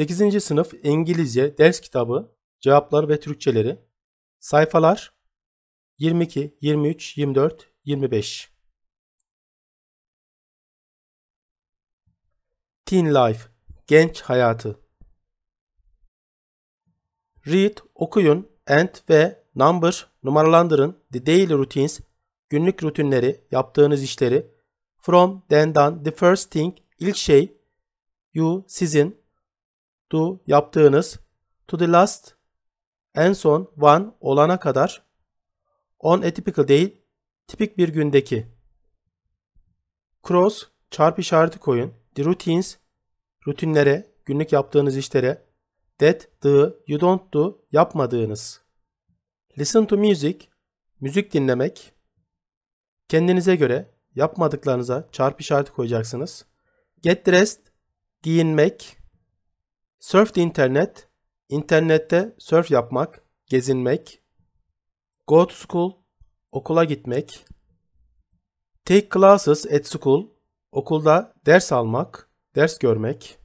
8. sınıf İngilizce ders kitabı cevapları ve Türkçeleri sayfalar 22, 23, 24, 25 Teen Life Genç Hayatı Read, okuyun, and ve number, numaralandırın, the daily routines, günlük rutinleri, yaptığınız işleri, from, then, done, the first thing, ilk şey, you, sizin, do yaptığınız to the last en son one olana kadar on atypical değil tipik bir gündeki cross çarp işareti koyun the routines rutinlere günlük yaptığınız işlere that the you don't do yapmadığınız listen to music müzik dinlemek kendinize göre yapmadıklarınıza çarp işareti koyacaksınız get dressed giyinmek Surf the internet, internette surf yapmak, gezinmek. Go to school, okula gitmek. Take classes at school, okulda ders almak, ders görmek.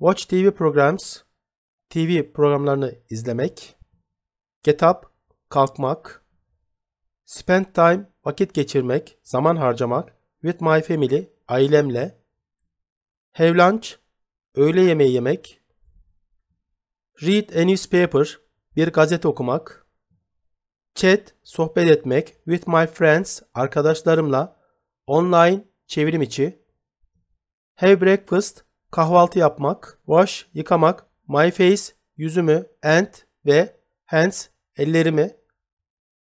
Watch TV programs, TV programlarını izlemek. Get up, kalkmak. Spend time, vakit geçirmek, zaman harcamak. With my family, ailemle. Have lunch, öğle yemeği yemek, Read a newspaper, bir gazete okumak. Chat, sohbet etmek. With my friends, arkadaşlarımla. Online, çevrim içi. Have breakfast, kahvaltı yapmak. Wash, yıkamak. My face, yüzümü. And ve hands, ellerimi.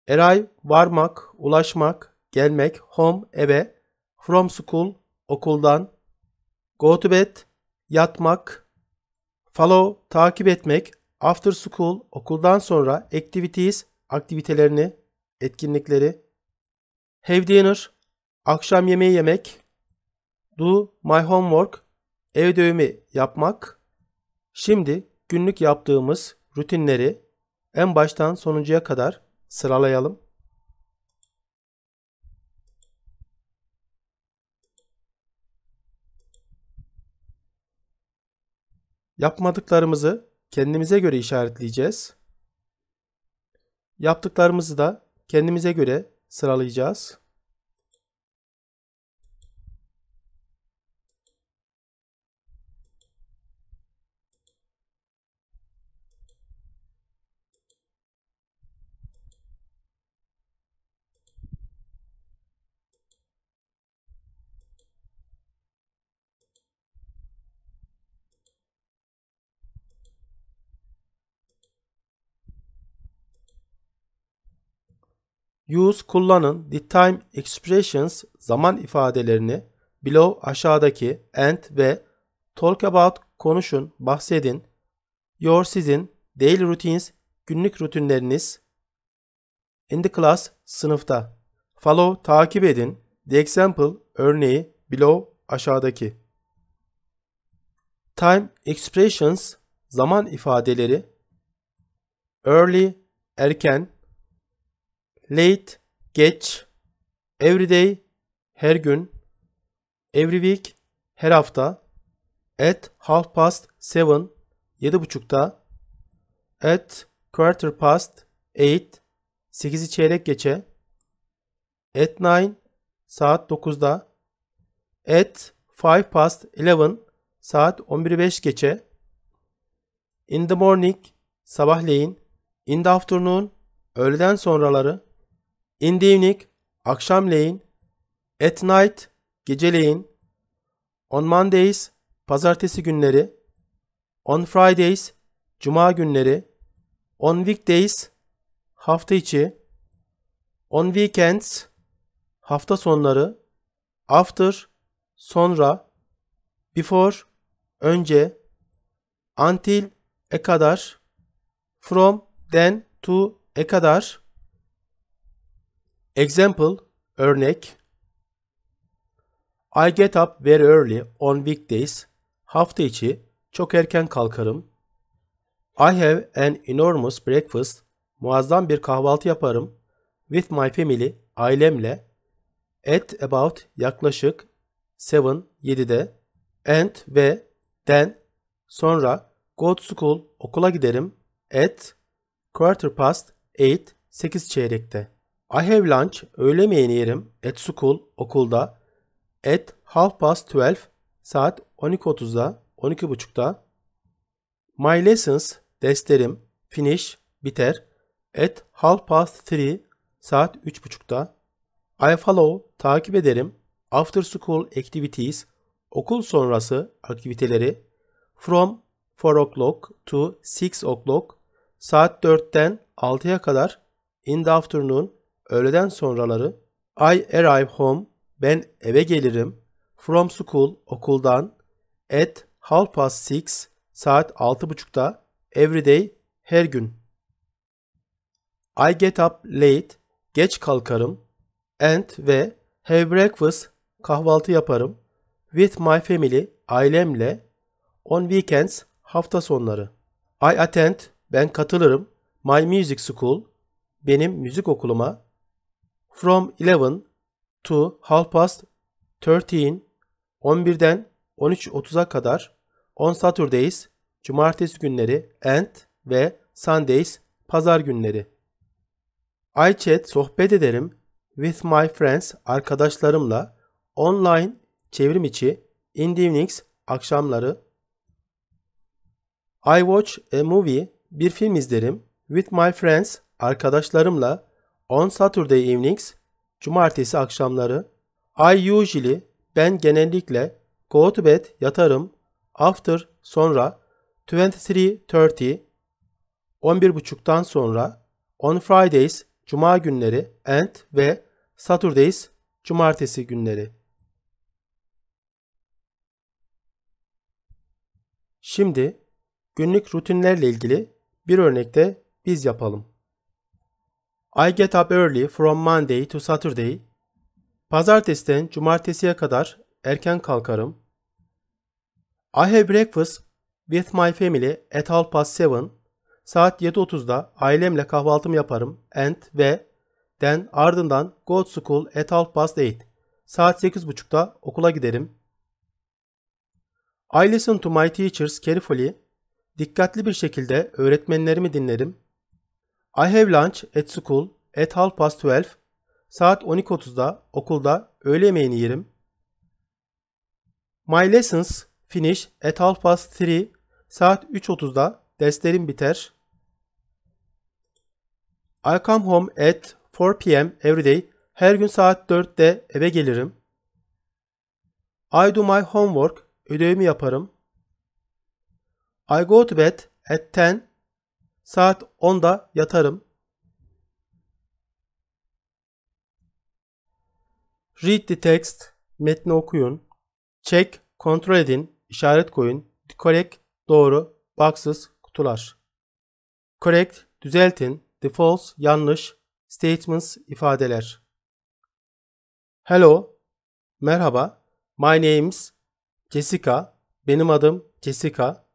Arrive, varmak, ulaşmak, gelmek. Home, eve. From school, okuldan. Go to bed, yatmak. Follow, takip etmek, after school, okuldan sonra activities, aktivitelerini, etkinlikleri. Have dinner, akşam yemeği yemek. Do my homework, ev ödevimi yapmak. Şimdi günlük yaptığımız rutinleri en baştan sonuncuya kadar sıralayalım. Yapmadıklarımızı kendimize göre işaretleyeceğiz. Yaptıklarımızı da kendimize göre sıralayacağız. Use kullanın the time expressions zaman ifadelerini below aşağıdaki and ve talk about konuşun, bahsedin. Your sizin daily routines günlük rutinleriniz. In the class sınıfta. Follow takip edin. The example örneği below aşağıdaki. Time expressions zaman ifadeleri. Early erken late, geç, everyday, her gün, every week, her hafta, at half past seven, yedi buçukta, at quarter past eight, sekizi çeyrek geçe, at nine, saat dokuzda, at five past eleven, saat on bir beş geçe, in the morning, sabahleyin, in the afternoon, öğleden sonraları, in the evening, akşamleyin, at night, geceleyin, on Mondays, pazartesi günleri, on Fridays, cuma günleri, on weekdays, hafta içi, on weekends, hafta sonları, after, sonra, before, önce, until, e kadar, from, then, to, e kadar, Example, örnek. I get up very early on weekdays. Hafta içi çok erken kalkarım. I have an enormous breakfast. Muazzam bir kahvaltı yaparım. With my family, ailemle. At about yaklaşık 7-7'de. And ve then sonra go to school okula giderim. At quarter past 8 8 çeyrekte. I have lunch, öğle yemeğini yerim, at school, okulda, at half past twelve. saat 12.30'da, 12.30'da. My lessons, derslerim, finish, biter, at half past three. saat 3.30'da. I follow, takip ederim, after school activities, okul sonrası aktiviteleri, from 4 o'clock to 6 o'clock, saat 4'ten 6'ya kadar, in the afternoon, öğleden sonraları I arrive home, ben eve gelirim, from school, okuldan, at half past six, saat altı buçukta, every day, her gün. I get up late, geç kalkarım, and ve have breakfast, kahvaltı yaparım, with my family, ailemle, on weekends, hafta sonları. I attend, ben katılırım, my music school, benim müzik okuluma, From 11 to half past 13, 11'den 13.30'a kadar on Saturdays, cumartesi günleri and ve Sundays, pazar günleri. I chat, sohbet ederim with my friends, arkadaşlarımla online, çevrim içi, in the evenings, akşamları. I watch a movie, bir film izlerim with my friends, arkadaşlarımla On Saturday evenings, cumartesi akşamları, I usually, ben genellikle, go to bed, yatarım, after, sonra, 23.30, buçuktan sonra, on Fridays, cuma günleri, and ve Saturdays, cumartesi günleri. Şimdi günlük rutinlerle ilgili bir örnekte biz yapalım. I get up early from Monday to Saturday. Pazartesiden cumartesiye kadar erken kalkarım. I have breakfast with my family at half past seven. Saat 7.30'da ailemle kahvaltımı yaparım and ve then ardından go to school at half past eight. Saat 8.30'da okula giderim. I listen to my teachers carefully. Dikkatli bir şekilde öğretmenlerimi dinlerim. I have lunch at school at half past twelve. Saat 12.30'da okulda öğle yemeğini yerim. My lessons finish at half past three. Saat 3.30'da derslerim biter. I come home at 4 p.m. every day. Her gün saat 4'te eve gelirim. I do my homework. Ödevimi yaparım. I go to bed at 10. Saat 10'da yatarım. Read the text. Metni okuyun. Check. Kontrol edin. işaret koyun. Correct. Doğru. Boxes. Kutular. Correct. Düzeltin. The false. Yanlış. Statements. ifadeler. Hello. Merhaba. My name's Jessica. Benim adım Jessica.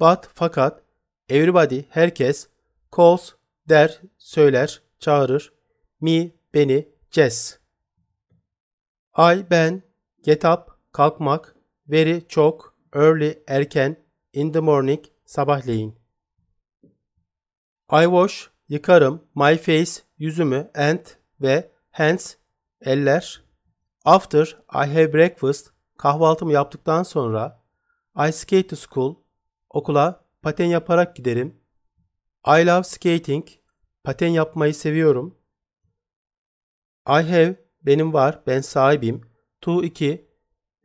But fakat Everybody, herkes. Calls, der, söyler, çağırır. Me, beni, Jess. I, ben. Get up, kalkmak. Very, çok. Early, erken. In the morning, sabahleyin. I wash, yıkarım. My face, yüzümü. And ve hands, eller. After, I have breakfast, kahvaltımı yaptıktan sonra. I skate to school, okula Paten yaparak giderim. I love skating. Paten yapmayı seviyorum. I have benim var, ben sahibim. To 2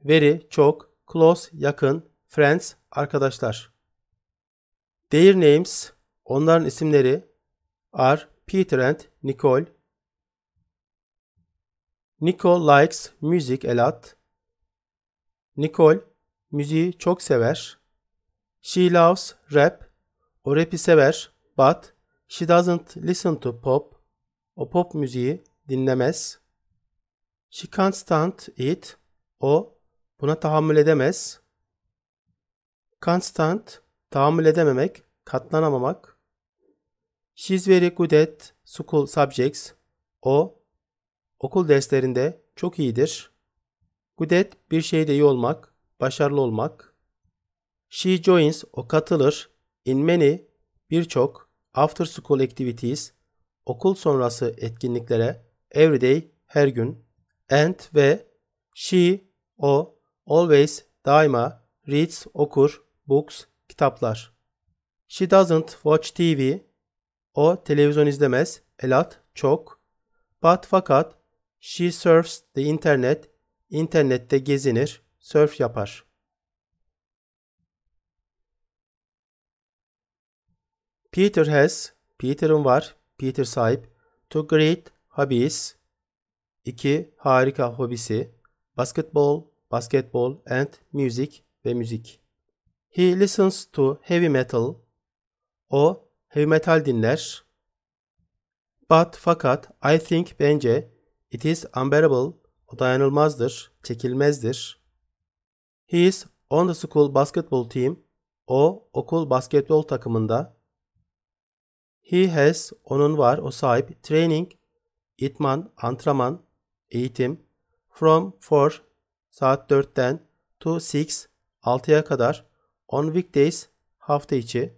very çok, close yakın, friends arkadaşlar. Their names onların isimleri are Peter and Nicole. Nicole likes music a lot. Nicole müziği çok sever. She loves rap. O rap'i sever. But she doesn't listen to pop. O pop müziği dinlemez. She can't stand it. O buna tahammül edemez. Can't stand tahammül edememek, katlanamamak. She's very good at school subjects. O okul derslerinde çok iyidir. Good at bir şeyde iyi olmak, başarılı olmak. She joins o katılır in many birçok after school activities okul sonrası etkinliklere everyday her gün and ve she o always daima reads okur books kitaplar. She doesn't watch TV. O televizyon izlemez. Elat çok. But fakat she surfs the internet. internette gezinir, surf yapar. Peter has, Peter'ın var, Peter sahip. Two great hobbies, iki harika hobisi. Basketball, basketball and music ve müzik. He listens to heavy metal. O heavy metal dinler. But fakat I think bence it is unbearable. O dayanılmazdır, çekilmezdir. He is on the school basketball team. O okul basketbol takımında. He has, onun var, o sahip. Training, itman, antrenman, eğitim. From 4, saat 4'ten to 6, 6'ya kadar. On weekdays, hafta içi.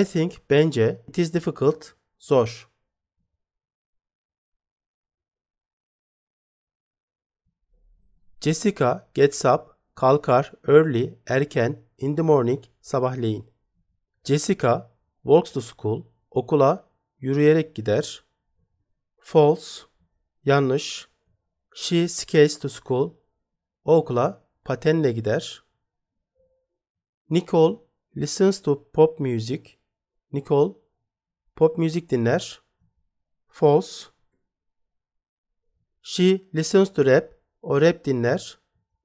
I think, bence. It is difficult, zor. Jessica gets up, kalkar, early, erken, in the morning, sabahleyin. Jessica Walks to school. Okula yürüyerek gider. False. Yanlış. She skates to school. O okula patenle gider. Nicole listens to pop music. Nicole pop müzik dinler. False. She listens to rap. O rap dinler.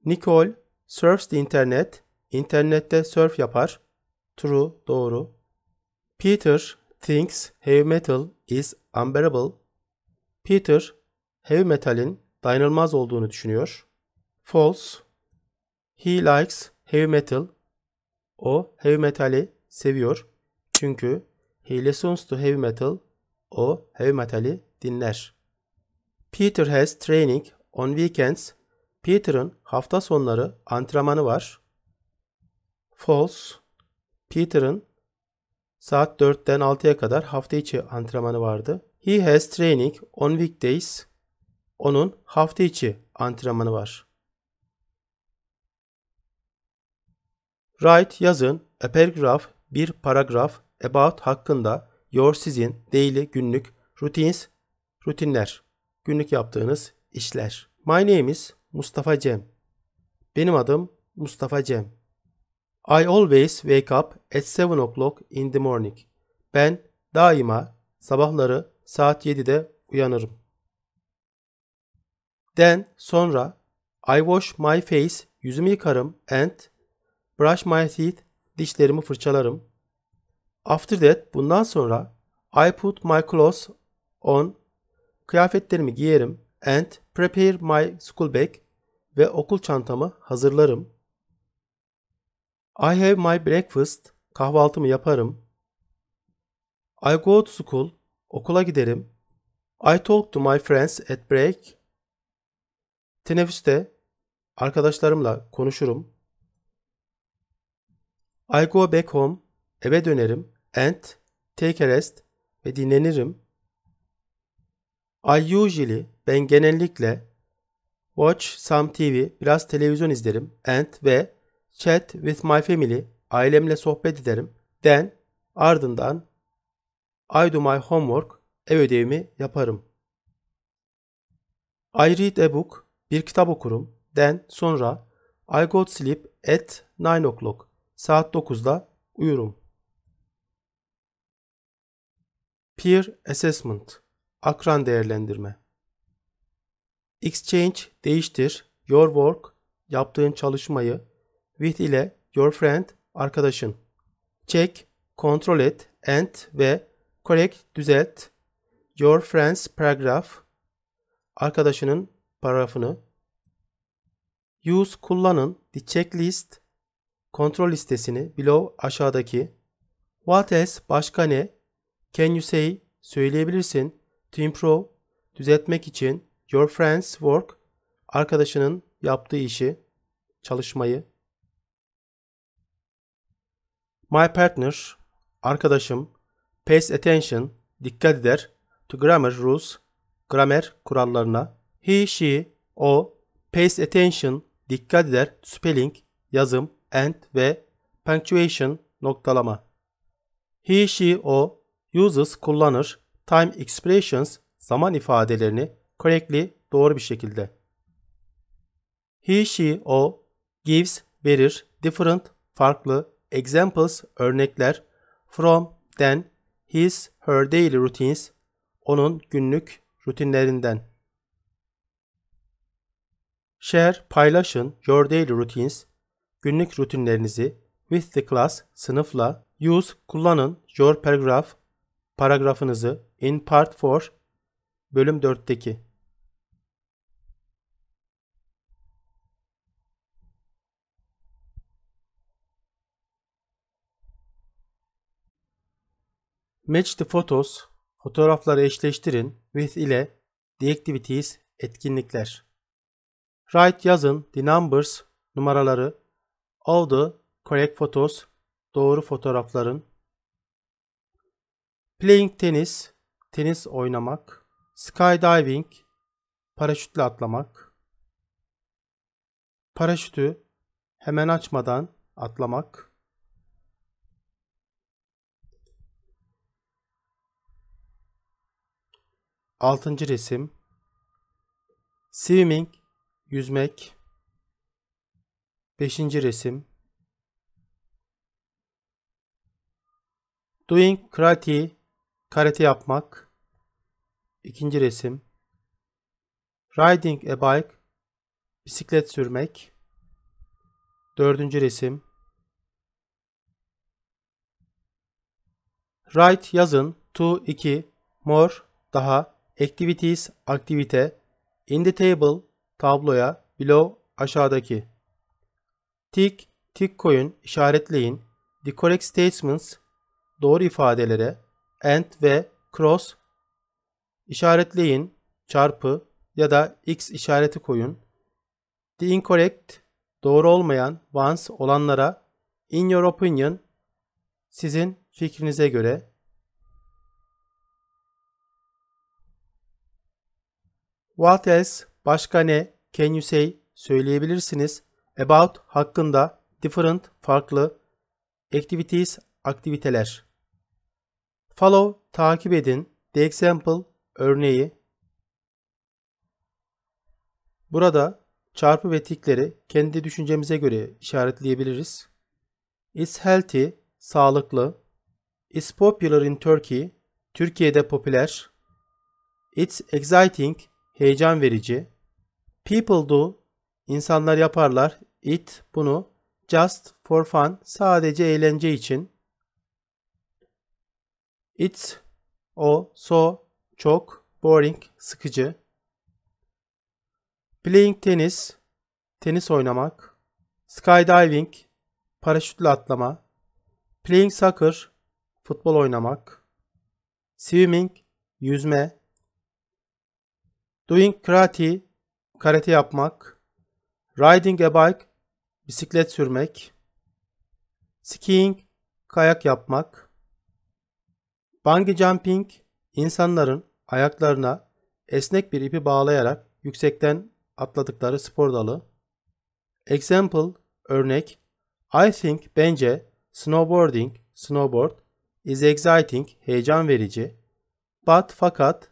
Nicole surfs the internet. İnternette surf yapar. True, doğru. Peter thinks heavy metal is unbearable. Peter heavy metal'in dayanılmaz olduğunu düşünüyor. False. He likes heavy metal. O heavy metal'i seviyor. Çünkü he listens to heavy metal. O heavy metal'i dinler. Peter has training on weekends. Peter'ın hafta sonları antrenmanı var. False. Peter'ın Saat 4'ten 6'ya kadar hafta içi antrenmanı vardı. He has training on weekdays. Onun hafta içi antrenmanı var. Write yazın a paragraph bir paragraf about hakkında your sizin daily günlük routines rutinler günlük yaptığınız işler. My name is Mustafa Cem. Benim adım Mustafa Cem. I always wake up at 7 o'clock in the morning. Ben daima sabahları saat 7'de uyanırım. Then sonra I wash my face yüzümü yıkarım and brush my teeth dişlerimi fırçalarım. After that bundan sonra I put my clothes on kıyafetlerimi giyerim and prepare my school bag ve okul çantamı hazırlarım. I have my breakfast, kahvaltımı yaparım. I go to school, okula giderim. I talk to my friends at break. Teneffüste arkadaşlarımla konuşurum. I go back home, eve dönerim. And take a rest ve dinlenirim. I usually, ben genellikle watch some TV, biraz televizyon izlerim. And ve Chat with my family. Ailemle sohbet ederim. Then ardından I do my homework. Ev ödevimi yaparım. I read a book. Bir kitap okurum. Then sonra I go to sleep at 9 o'clock. Saat 9'da uyurum. Peer Assessment Akran değerlendirme Exchange değiştir, your work yaptığın çalışmayı with ile your friend arkadaşın. Check, kontrol et, and ve correct düzelt. Your friend's paragraph arkadaşının paragrafını. Use kullanın the checklist kontrol listesini below aşağıdaki. What else başka ne? Can you say söyleyebilirsin to improve düzeltmek için your friend's work arkadaşının yaptığı işi, çalışmayı. My partner, arkadaşım, pays attention, dikkat eder, to grammar rules, gramer kurallarına. He, she, o, pays attention, dikkat eder, spelling, yazım, and ve punctuation, noktalama. He, she, o, uses, kullanır, time expressions, zaman ifadelerini correctly, doğru bir şekilde. He, she, o, gives, verir, different, farklı, examples örnekler from, then, his, her daily routines onun günlük rutinlerinden. Share, paylaşın your daily routines günlük rutinlerinizi with the class sınıfla use kullanın your paragraph paragrafınızı in part 4 bölüm 4'teki Match the photos, fotoğrafları eşleştirin with ile the activities, etkinlikler. Write yazın the numbers, numaraları, all the correct photos, doğru fotoğrafların. Playing tennis, tenis oynamak. Skydiving, paraşütle atlamak. Paraşütü hemen açmadan atlamak. Altıncı resim. Swimming, yüzmek. Beşinci resim. Doing karate, karate yapmak. İkinci resim. Riding a bike, bisiklet sürmek. Dördüncü resim. Write yazın to 2 more daha activities aktivite, in the table tabloya, below aşağıdaki. Tick tick koyun, işaretleyin. The correct statements doğru ifadelere and ve cross işaretleyin, çarpı ya da x işareti koyun. The incorrect doğru olmayan ones olanlara in your opinion sizin fikrinize göre What else? Başka ne? Can you say? Söyleyebilirsiniz. About hakkında. Different farklı. Activities aktiviteler. Follow takip edin. The example örneği. Burada çarpı ve tikleri kendi düşüncemize göre işaretleyebiliriz. is healthy, sağlıklı. is popular in Turkey, Türkiye'de popüler. It's exciting, heyecan verici. People do, insanlar yaparlar. It, bunu. Just for fun, sadece eğlence için. It's, o, so, çok, boring, sıkıcı. Playing tenis, tenis oynamak. Skydiving, paraşütle atlama. Playing soccer, futbol oynamak. Swimming, yüzme. Doing karate, karate yapmak. Riding a bike, bisiklet sürmek. Skiing, kayak yapmak. Bungee jumping, insanların ayaklarına esnek bir ipi bağlayarak yüksekten atladıkları spor dalı. Example, örnek. I think, bence, snowboarding, snowboard is exciting, heyecan verici. But, fakat,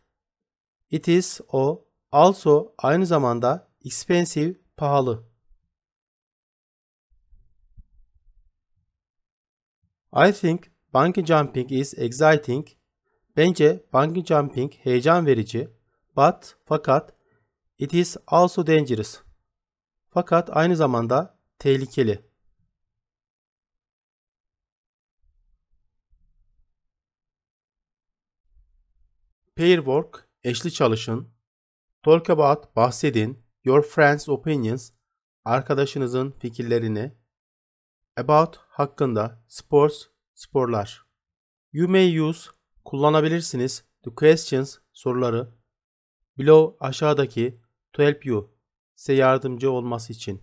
it is, o, Also aynı zamanda expensive pahalı. I think bungee jumping is exciting. Bence bungee jumping heyecan verici. But fakat it is also dangerous. Fakat aynı zamanda tehlikeli. Pair work, eşli çalışın, Talk about, bahsedin. Your friends' opinions, arkadaşınızın fikirlerini. About, hakkında. Sports, sporlar. You may use, kullanabilirsiniz. The questions, soruları. Below, aşağıdaki. To help you, size yardımcı olması için.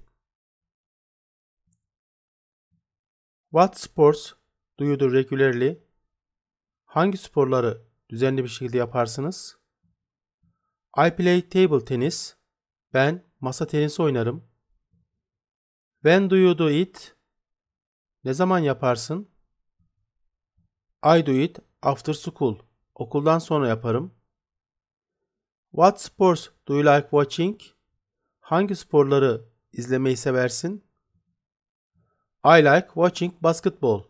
What sports do you do regularly? Hangi sporları düzenli bir şekilde yaparsınız? I play table tennis. Ben masa tenisi oynarım. When do you do it? Ne zaman yaparsın? I do it after school. Okuldan sonra yaparım. What sports do you like watching? Hangi sporları izlemeyi seversin? I like watching basketball.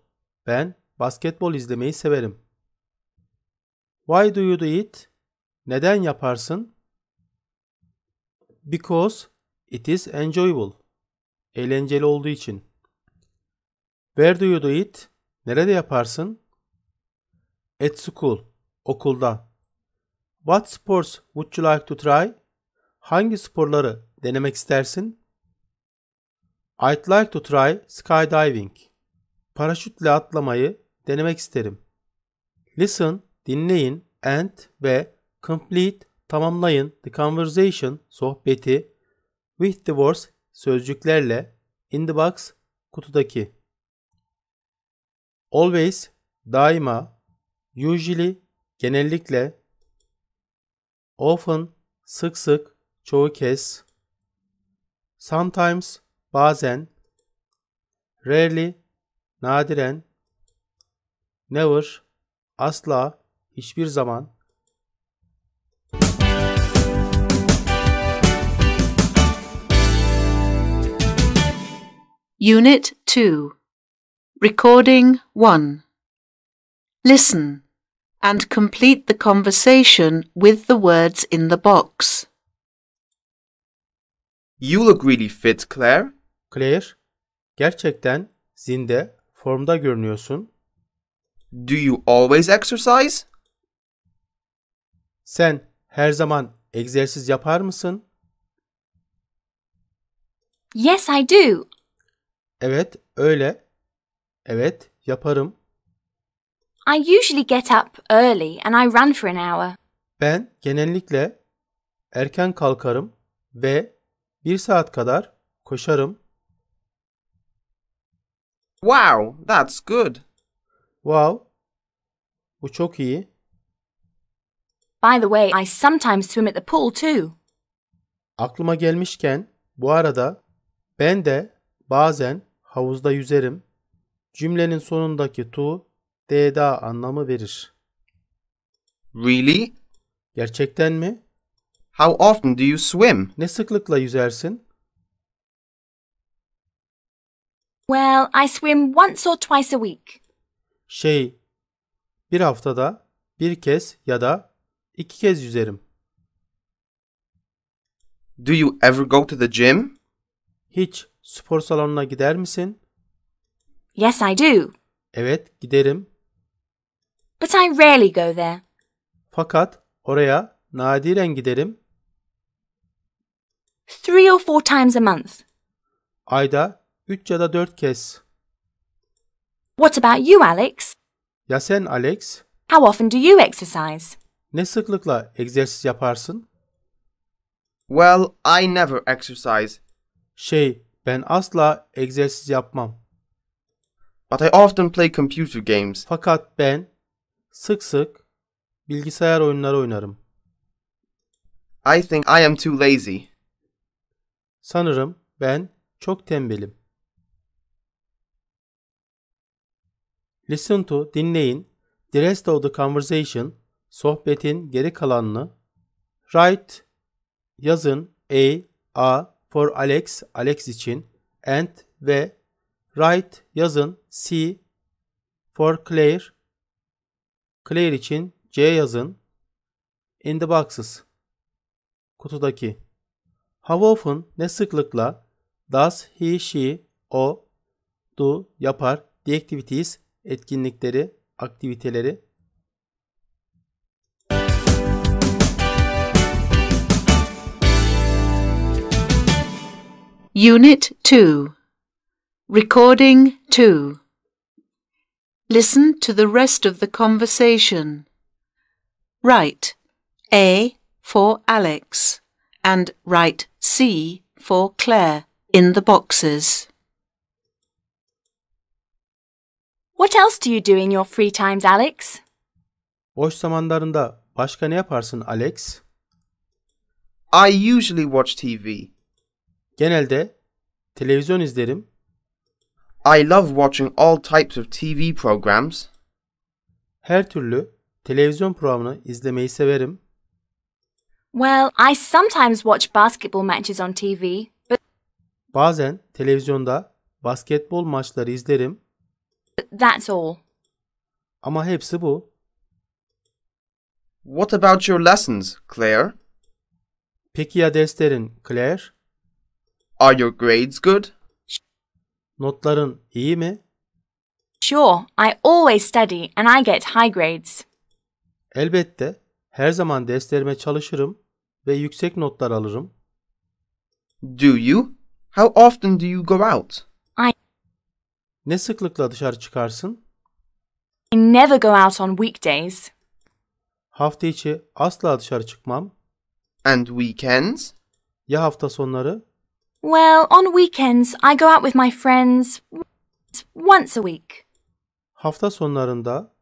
Ben basketbol izlemeyi severim. Why do you do it? Neden yaparsın? Because it is enjoyable. Eğlenceli olduğu için. Where do you do it? Nerede yaparsın? At school. Okulda. What sports would you like to try? Hangi sporları denemek istersin? I'd like to try skydiving. Paraşütle atlamayı denemek isterim. Listen, dinleyin and ve complete tamamlayın the conversation sohbeti with the words sözcüklerle in the box kutudaki. Always daima, usually genellikle, often sık sık çoğu kez, sometimes bazen, rarely nadiren, never asla hiçbir zaman, Unit 2 Recording 1 Listen and complete the conversation with the words in the box. You look really fit, Claire. Claire, gerçekten zinde, formda görünüyorsun. Do you always exercise? Sen her zaman egzersiz yapar mısın? Yes, I do. Evet, öyle. Evet, yaparım. I usually get up early and I run for an hour. Ben genellikle erken kalkarım ve bir saat kadar koşarım. Wow, that's good. Wow, bu çok iyi. By the way, I sometimes swim at the pool too. Aklıma gelmişken bu arada ben de bazen havuzda yüzerim cümlenin sonundaki to d'da anlamı verir. Really? Gerçekten mi? How often do you swim? Ne sıklıkla yüzersin? Well, I swim once or twice a week. Şey, bir haftada bir kez ya da iki kez yüzerim. Do you ever go to the gym? Hiç Spor salonuna gider misin? Yes, I do. Evet, giderim. But I rarely go there. Fakat oraya nadiren giderim. Three or four times a month. Ayda üç ya da dört kez. What about you, Alex? Ya sen Alex? How often do you exercise? Ne sıklıkla egzersiz yaparsın? Well, I never exercise. Şey, ben asla egzersiz yapmam. But I often play computer games. Fakat ben sık sık bilgisayar oyunları oynarım. I think I am too lazy. Sanırım ben çok tembelim. Listen to dinleyin. The rest of the conversation sohbetin geri kalanını write yazın a a for Alex, Alex için, and ve write yazın C for Claire, Claire için C yazın, in the boxes, kutudaki. How often, ne sıklıkla, does he, she, o, do, yapar, the activities, etkinlikleri, aktiviteleri, Unit 2 Recording 2 Listen to the rest of the conversation. Write A for Alex and write C for Claire in the boxes. What else do you do in your free times, Alex? Boş zamanlarında başka ne yaparsın, Alex? I usually watch TV. Genelde televizyon izlerim. I love watching all types of TV programs. Her türlü televizyon programını izlemeyi severim. Well, I sometimes watch basketball matches on TV, but Bazen televizyonda basketbol maçları izlerim that's all. ama hepsi bu. What about your lessons, Claire? Peki ya derslerin Claire? Are your grades good? Notların iyi mi? Sure, I always study and I get high grades. Elbette, her zaman derslerime çalışırım ve yüksek notlar alırım. Do you? How often do you go out? I Ne sıklıkla dışarı çıkarsın? I never go out on weekdays. Hafta içi asla dışarı çıkmam. And weekends? Ya hafta sonları? Well, on weekends I go out with my friends once a week. Hafta sonlarında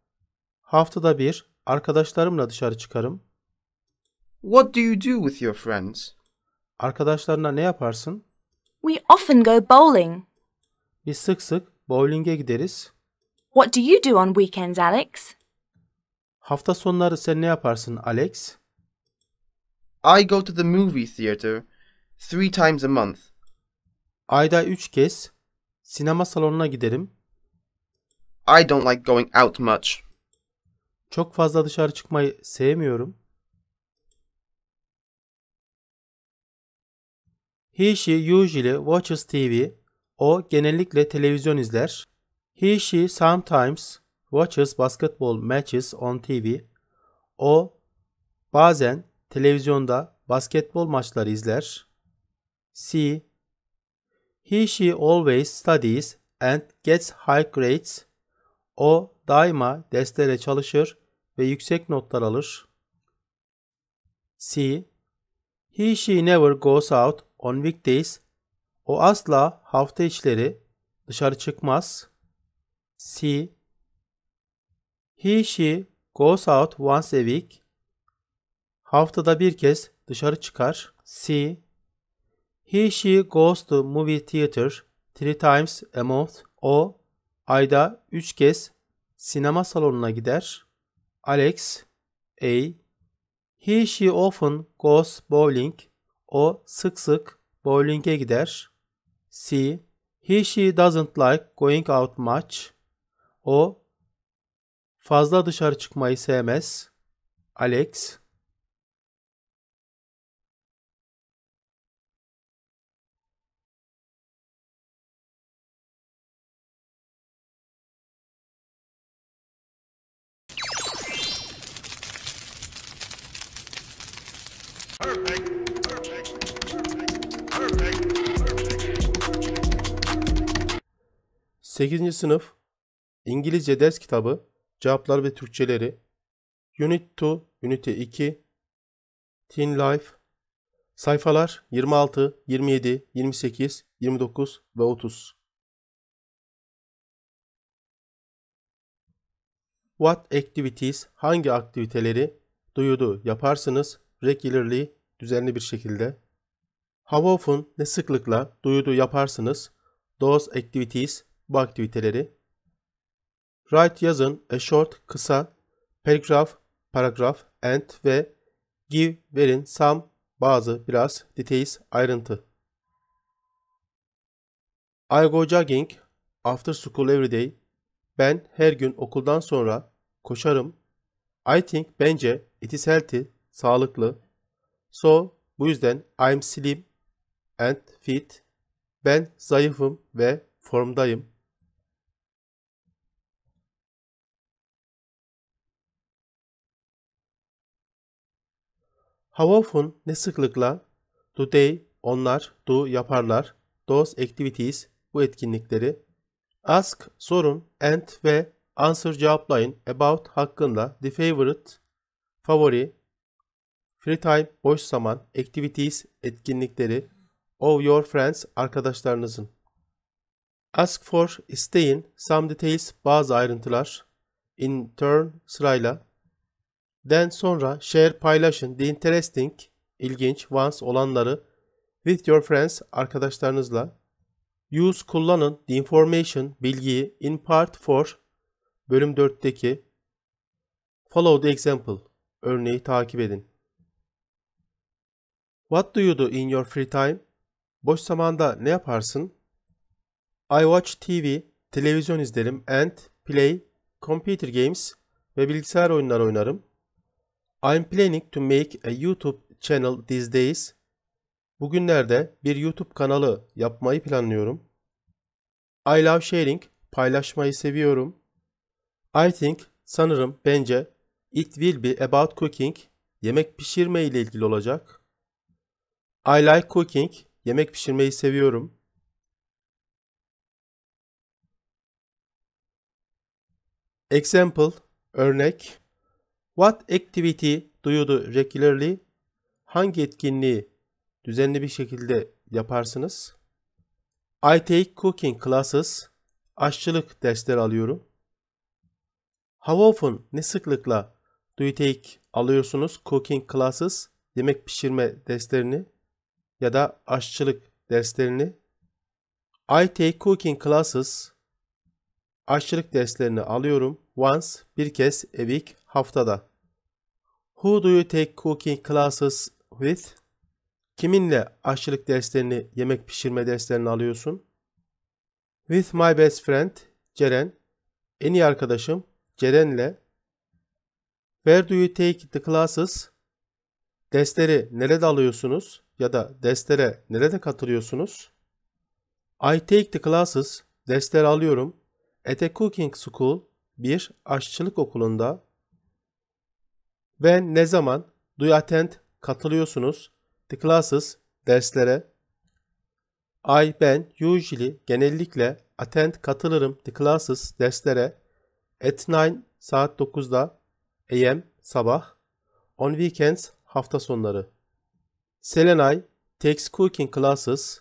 haftada bir arkadaşlarımla dışarı çıkarım. What do you do with your friends? Arkadaşlarına ne yaparsın? We often go bowling. Biz sık sık bowling'e gideriz. What do you do on weekends, Alex? Hafta sonları sen ne yaparsın, Alex? I go to the movie theater three times a month. Ayda 3 kez sinema salonuna giderim. I don't like going out much. Çok fazla dışarı çıkmayı sevmiyorum. He she usually watches TV. O genellikle televizyon izler. He she sometimes watches basketball matches on TV. O bazen televizyonda basketbol maçları izler. C He/she always studies and gets high grades. O daima derslere çalışır ve yüksek notlar alır. C. He/she never goes out on weekdays. O asla hafta içleri dışarı çıkmaz. C. He/she goes out once a week. Haftada bir kez dışarı çıkar. C. He she goes to movie theater three times a month. O ayda üç kez sinema salonuna gider. Alex A. He she often goes bowling. O sık sık bowling'e gider. C. He she doesn't like going out much. O fazla dışarı çıkmayı sevmez. Alex 8. sınıf İngilizce ders kitabı Cevaplar ve Türkçeleri Unit 2, Ünite 2 Teen Life Sayfalar 26, 27, 28, 29 ve 30 What activities, hangi aktiviteleri duyudu? yaparsınız re düzenli bir şekilde. How often ne sıklıkla duyudu yaparsınız. Those activities bu aktiviteleri. Write yazın a short kısa paragraph paragraf and ve give verin some bazı biraz details ayrıntı. I go jogging after school every day. Ben her gün okuldan sonra koşarım. I think bence it is healthy sağlıklı. So, bu yüzden I'm slim and fit. Ben zayıfım ve formdayım. How often ne sıklıkla do they onlar do yaparlar those activities bu etkinlikleri ask sorun and ve answer cevaplayın about hakkında the favorite favori Free time, boş zaman, activities, etkinlikleri, of your friends, arkadaşlarınızın. Ask for, isteyin, some details, bazı ayrıntılar, in turn, sırayla. Then sonra share, paylaşın, the interesting, ilginç, ones, olanları, with your friends, arkadaşlarınızla. Use, kullanın, the information, bilgiyi, in part for, bölüm 4'teki. Follow the example, örneği takip edin. What do you do in your free time? Boş zamanda ne yaparsın? I watch TV, televizyon izlerim and play computer games ve bilgisayar oyunları oynarım. I'm planning to make a YouTube channel these days. Bugünlerde bir YouTube kanalı yapmayı planlıyorum. I love sharing, paylaşmayı seviyorum. I think, sanırım, bence, it will be about cooking, yemek pişirme ile ilgili olacak. I like cooking. Yemek pişirmeyi seviyorum. Example, örnek. What activity do you do regularly? Hangi etkinliği düzenli bir şekilde yaparsınız? I take cooking classes. Aşçılık dersleri alıyorum. How often, ne sıklıkla do you take alıyorsunuz cooking classes, yemek pişirme derslerini? ya da aşçılık derslerini, I take cooking classes, aşçılık derslerini alıyorum once, bir kez a week, haftada. Who do you take cooking classes with? Kiminle aşçılık derslerini, yemek pişirme derslerini alıyorsun? With my best friend, Ceren. En iyi arkadaşım, Ceren'le. Where do you take the classes? Dersleri nerede alıyorsunuz? ya da derslere nerede katılıyorsunuz? I take the classes. Dersleri alıyorum. At a cooking school. Bir aşçılık okulunda. Ve ne zaman? Do you attend? Katılıyorsunuz. The classes. Derslere. I ben usually genellikle attend katılırım the classes derslere at 9 saat 9'da am sabah on weekends hafta sonları Selenay takes cooking classes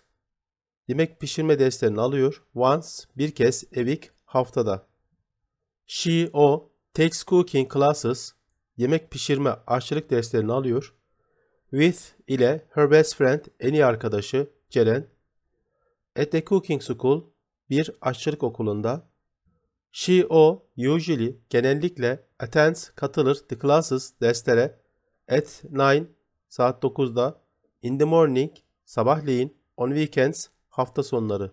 yemek pişirme derslerini alıyor. Once bir kez evik haftada. She o takes cooking classes yemek pişirme aşçılık derslerini alıyor. With ile her best friend en iyi arkadaşı Ceren. At the cooking school bir aşçılık okulunda. She o usually genellikle attends katılır the classes derslere at 9 saat 9'da In the morning, sabahleyin, on weekends, hafta sonları.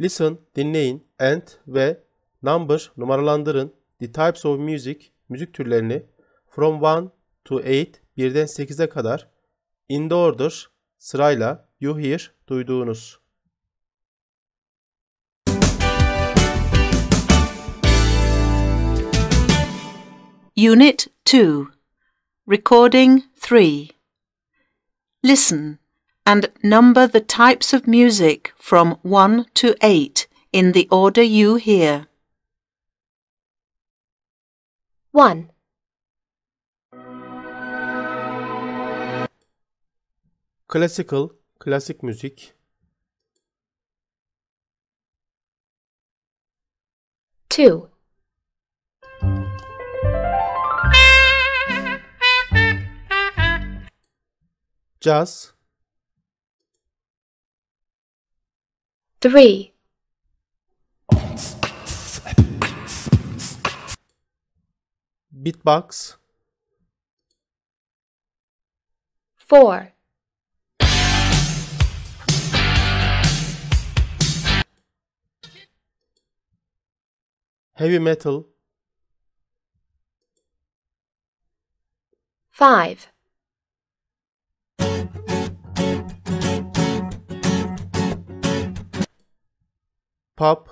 Listen, dinleyin and ve number, numaralandırın the types of music, müzik türlerini from 1 to 8, birden 8'e kadar in the order, sırayla you hear, duyduğunuz. Unit 2 Recording 3 Listen and number the types of music from 1 to 8 in the order you hear. 1. Classical, classic music. 2. Just. Three. Beatbox. Four. Heavy metal. Five. Pop.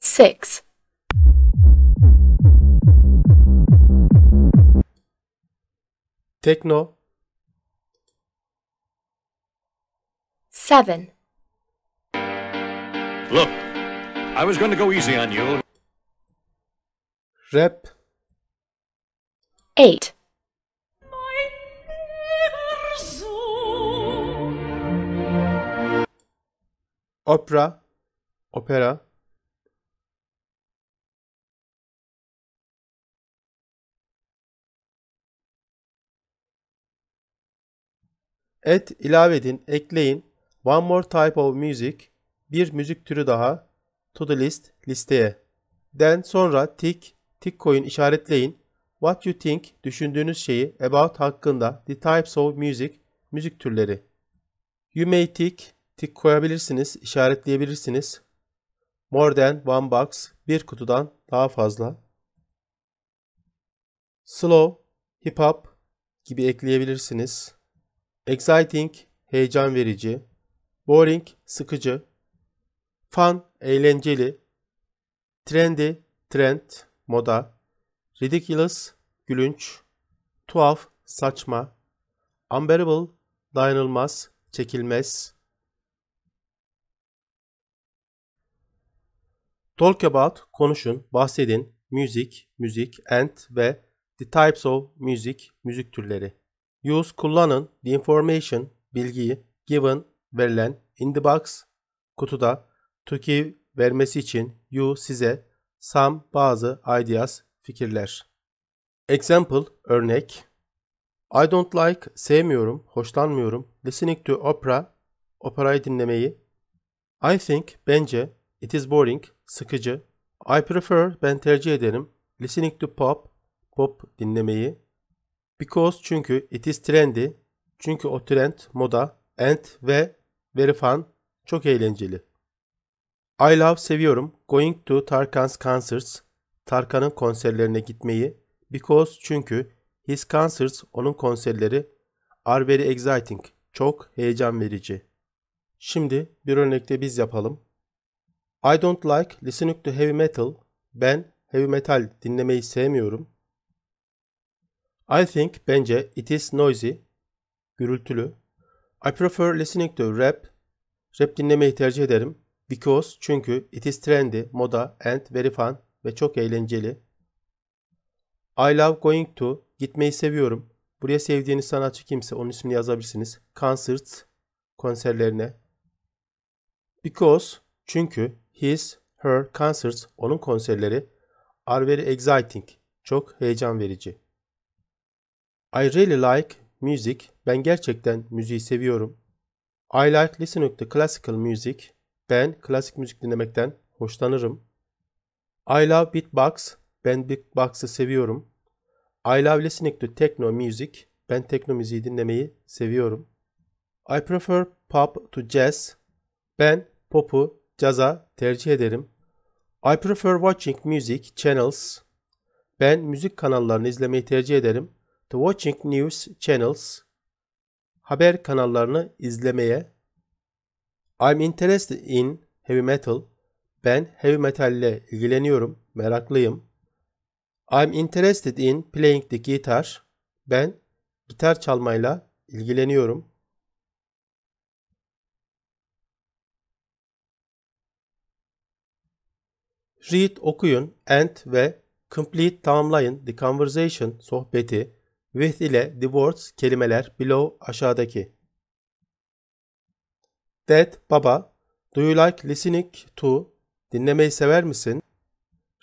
6. Techno. 7. Look, I was going to go easy on you. Rep. 8. Opera, opera. Et ilave edin, ekleyin. One more type of music. Bir müzik türü daha. To the list, listeye. Then sonra tick, tick koyun işaretleyin. What you think, düşündüğünüz şeyi, about hakkında, the types of music, müzik türleri. You may tick, Tik koyabilirsiniz, işaretleyebilirsiniz. More than one box, bir kutudan daha fazla. Slow, hip hop gibi ekleyebilirsiniz. Exciting, heyecan verici. Boring, sıkıcı. Fun, eğlenceli. Trendy, trend, moda. Ridiculous, gülünç. Tuhaf, saçma. Unbearable, dayanılmaz, çekilmez. Talk about, konuşun, bahsedin, music, müzik, and ve the types of music, müzik türleri. Use, kullanın, the information, bilgiyi, given, verilen, in the box, kutuda, to give, vermesi için, you, size, some, bazı, ideas, fikirler. Example, örnek. I don't like, sevmiyorum, hoşlanmıyorum, listening to opera, operayı dinlemeyi. I think, bence, it is boring, sıkıcı. I prefer, ben tercih ederim. Listening to pop, pop dinlemeyi. Because çünkü, it is trendy. Çünkü o trend, moda. And ve very fun, çok eğlenceli. I love seviyorum. Going to Tarkan's concerts, Tarkan'ın konserlerine gitmeyi. Because çünkü his concerts, onun konserleri are very exciting, çok heyecan verici. Şimdi bir örnekte biz yapalım. I don't like listening to heavy metal. Ben heavy metal dinlemeyi sevmiyorum. I think bence it is noisy. Gürültülü. I prefer listening to rap. Rap dinlemeyi tercih ederim. Because çünkü it is trendy, moda and very fun ve çok eğlenceli. I love going to. Gitmeyi seviyorum. Buraya sevdiğiniz sanatçı kimse onun ismini yazabilirsiniz. Concerts konserlerine. Because çünkü His, her concerts, onun konserleri are very exciting, çok heyecan verici. I really like music, ben gerçekten müziği seviyorum. I like listening to classical music, ben klasik müzik dinlemekten hoşlanırım. I love beatbox, ben beatbox'ı seviyorum. I love listening to techno music, ben tekno müziği dinlemeyi seviyorum. I prefer pop to jazz, ben popu Caza tercih ederim. I prefer watching music channels. Ben müzik kanallarını izlemeyi tercih ederim. To watching news channels. Haber kanallarını izlemeye. I'm interested in heavy metal. Ben heavy metalle ilgileniyorum, meraklıyım. I'm interested in playing the guitar. Ben gitar çalmayla ilgileniyorum. Read okuyun, end ve complete tamamlayın the conversation sohbeti with ile the words kelimeler below aşağıdaki. Dad baba, do you like listening to dinlemeyi sever misin?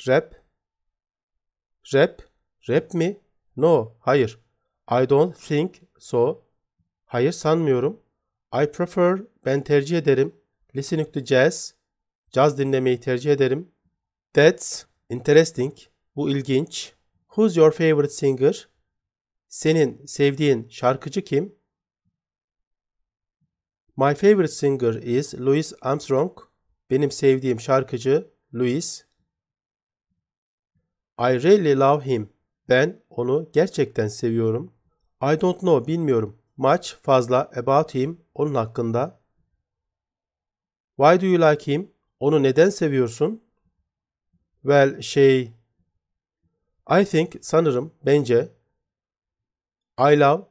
Rap Rap Rap mi? No, hayır. I don't think so. Hayır sanmıyorum. I prefer ben tercih ederim. Listening to jazz. Caz dinlemeyi tercih ederim. That's interesting. Bu ilginç. Who's your favorite singer? Senin sevdiğin şarkıcı kim? My favorite singer is Louis Armstrong. Benim sevdiğim şarkıcı Louis. I really love him. Ben onu gerçekten seviyorum. I don't know bilmiyorum. Much fazla about him onun hakkında. Why do you like him? Onu neden seviyorsun? Well, şey... I think, sanırım, bence. I love,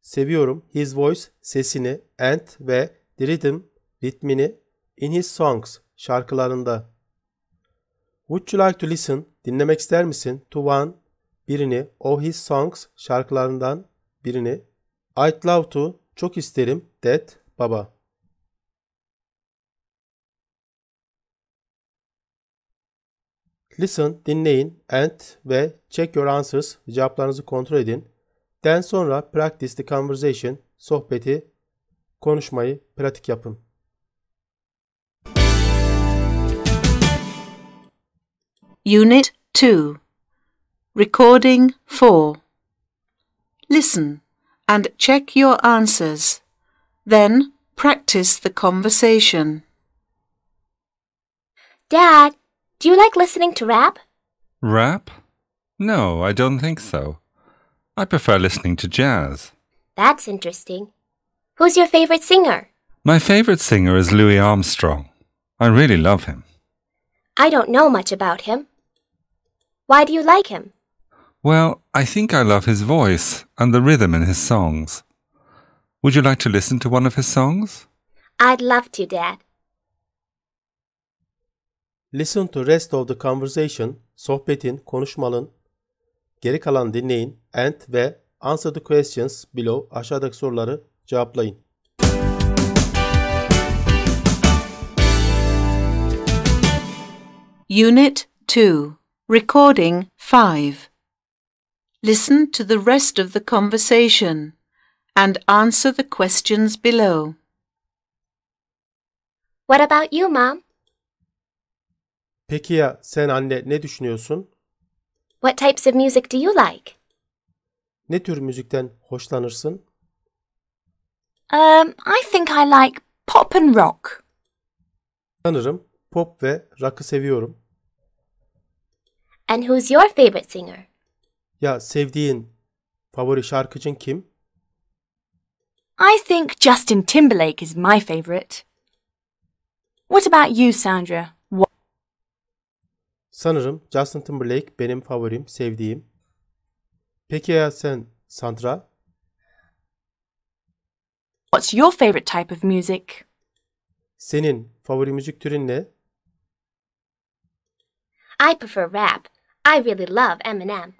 seviyorum his voice, sesini and ve the rhythm, ritmini in his songs, şarkılarında. Would you like to listen, dinlemek ister misin to one, birini of his songs, şarkılarından birini. I'd love to, çok isterim, that, baba. Listen, dinleyin and ve check your answers cevaplarınızı kontrol edin. Den sonra practice the conversation, sohbeti, konuşmayı pratik yapın. Unit 2 Recording 4 Listen and check your answers. Then practice the conversation. Dad, Do you like listening to rap? Rap? No, I don't think so. I prefer listening to jazz. That's interesting. Who's your favorite singer? My favorite singer is Louis Armstrong. I really love him. I don't know much about him. Why do you like him? Well, I think I love his voice and the rhythm in his songs. Would you like to listen to one of his songs? I'd love to, Dad. Listen to rest of the conversation, sohbetin, konuşmalın. geri kalan dinleyin and ve answer the questions below aşağıdaki soruları cevaplayın. Unit 2 Recording 5 Listen to the rest of the conversation and answer the questions below. What about you, Mom? Peki ya sen anne ne düşünüyorsun? What types of music do you like? Ne tür müzikten hoşlanırsın? Um, I think I like pop and rock. Sanırım pop ve rock'ı seviyorum. And who's your favorite singer? Ya sevdiğin favori şarkıcın kim? I think Justin Timberlake is my favorite. What about you, Sandra? Sanırım Justin Timberlake benim favorim, sevdiğim. Peki ya sen Sandra? What's your favorite type of music? Senin favori müzik türün ne? I prefer rap. I really love Eminem.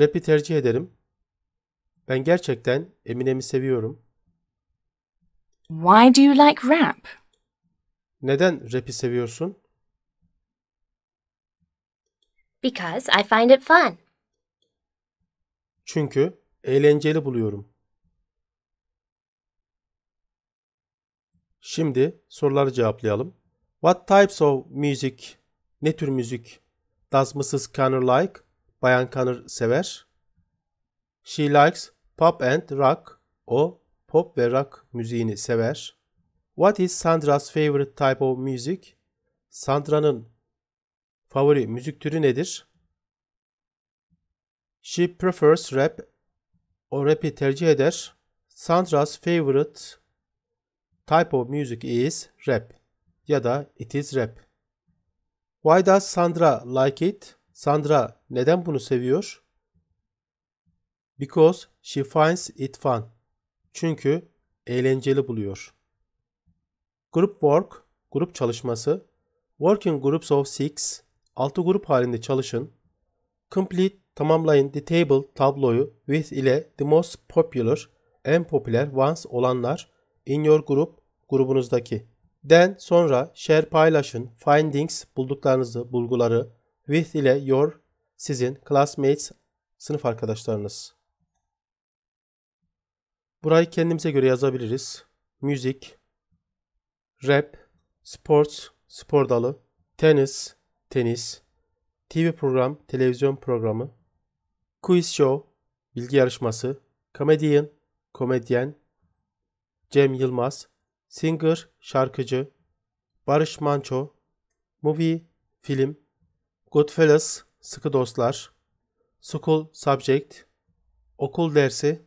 Rap'i tercih ederim. Ben gerçekten Eminem'i seviyorum. Why do you like rap? Neden rap'i seviyorsun? Because I find it fun. Çünkü eğlenceli buluyorum. Şimdi soruları cevaplayalım. What types of music? Ne tür müzik? Does Mrs. Connor like? Bayan Connor sever. She likes pop and rock. O pop ve rock müziğini sever. What is Sandra's favorite type of music? Sandra'nın Favori müzik türü nedir? She prefers rap. O rap'i tercih eder. Sandra's favorite type of music is rap ya da it is rap. Why does Sandra like it? Sandra neden bunu seviyor? Because she finds it fun. Çünkü eğlenceli buluyor. Group work, grup çalışması. Working groups of six altı grup halinde çalışın. Complete, tamamlayın the table tabloyu with ile the most popular, en popüler ones olanlar in your group grubunuzdaki. Then sonra share paylaşın findings bulduklarınızı, bulguları with ile your sizin classmates sınıf arkadaşlarınız. Burayı kendimize göre yazabiliriz. Music, rap, sports, spor dalı, tennis tenis, TV program, televizyon programı, quiz show, bilgi yarışması, comedian, komedyen, Cem Yılmaz, singer, şarkıcı, Barış Manço, movie, film, Goodfellas, sıkı dostlar, school subject, okul dersi,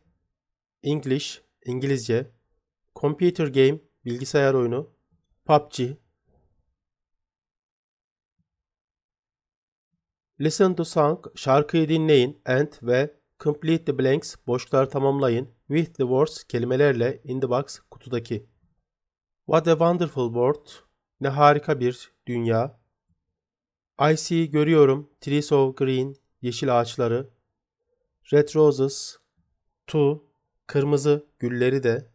English, İngilizce, computer game, bilgisayar oyunu, PUBG, Listen to Song, şarkıyı dinleyin and ve complete the blanks, boşlukları tamamlayın with the words, kelimelerle in the box, kutudaki. What a wonderful world, ne harika bir dünya. I see, görüyorum, trees of green, yeşil ağaçları. Red roses, to, kırmızı gülleri de.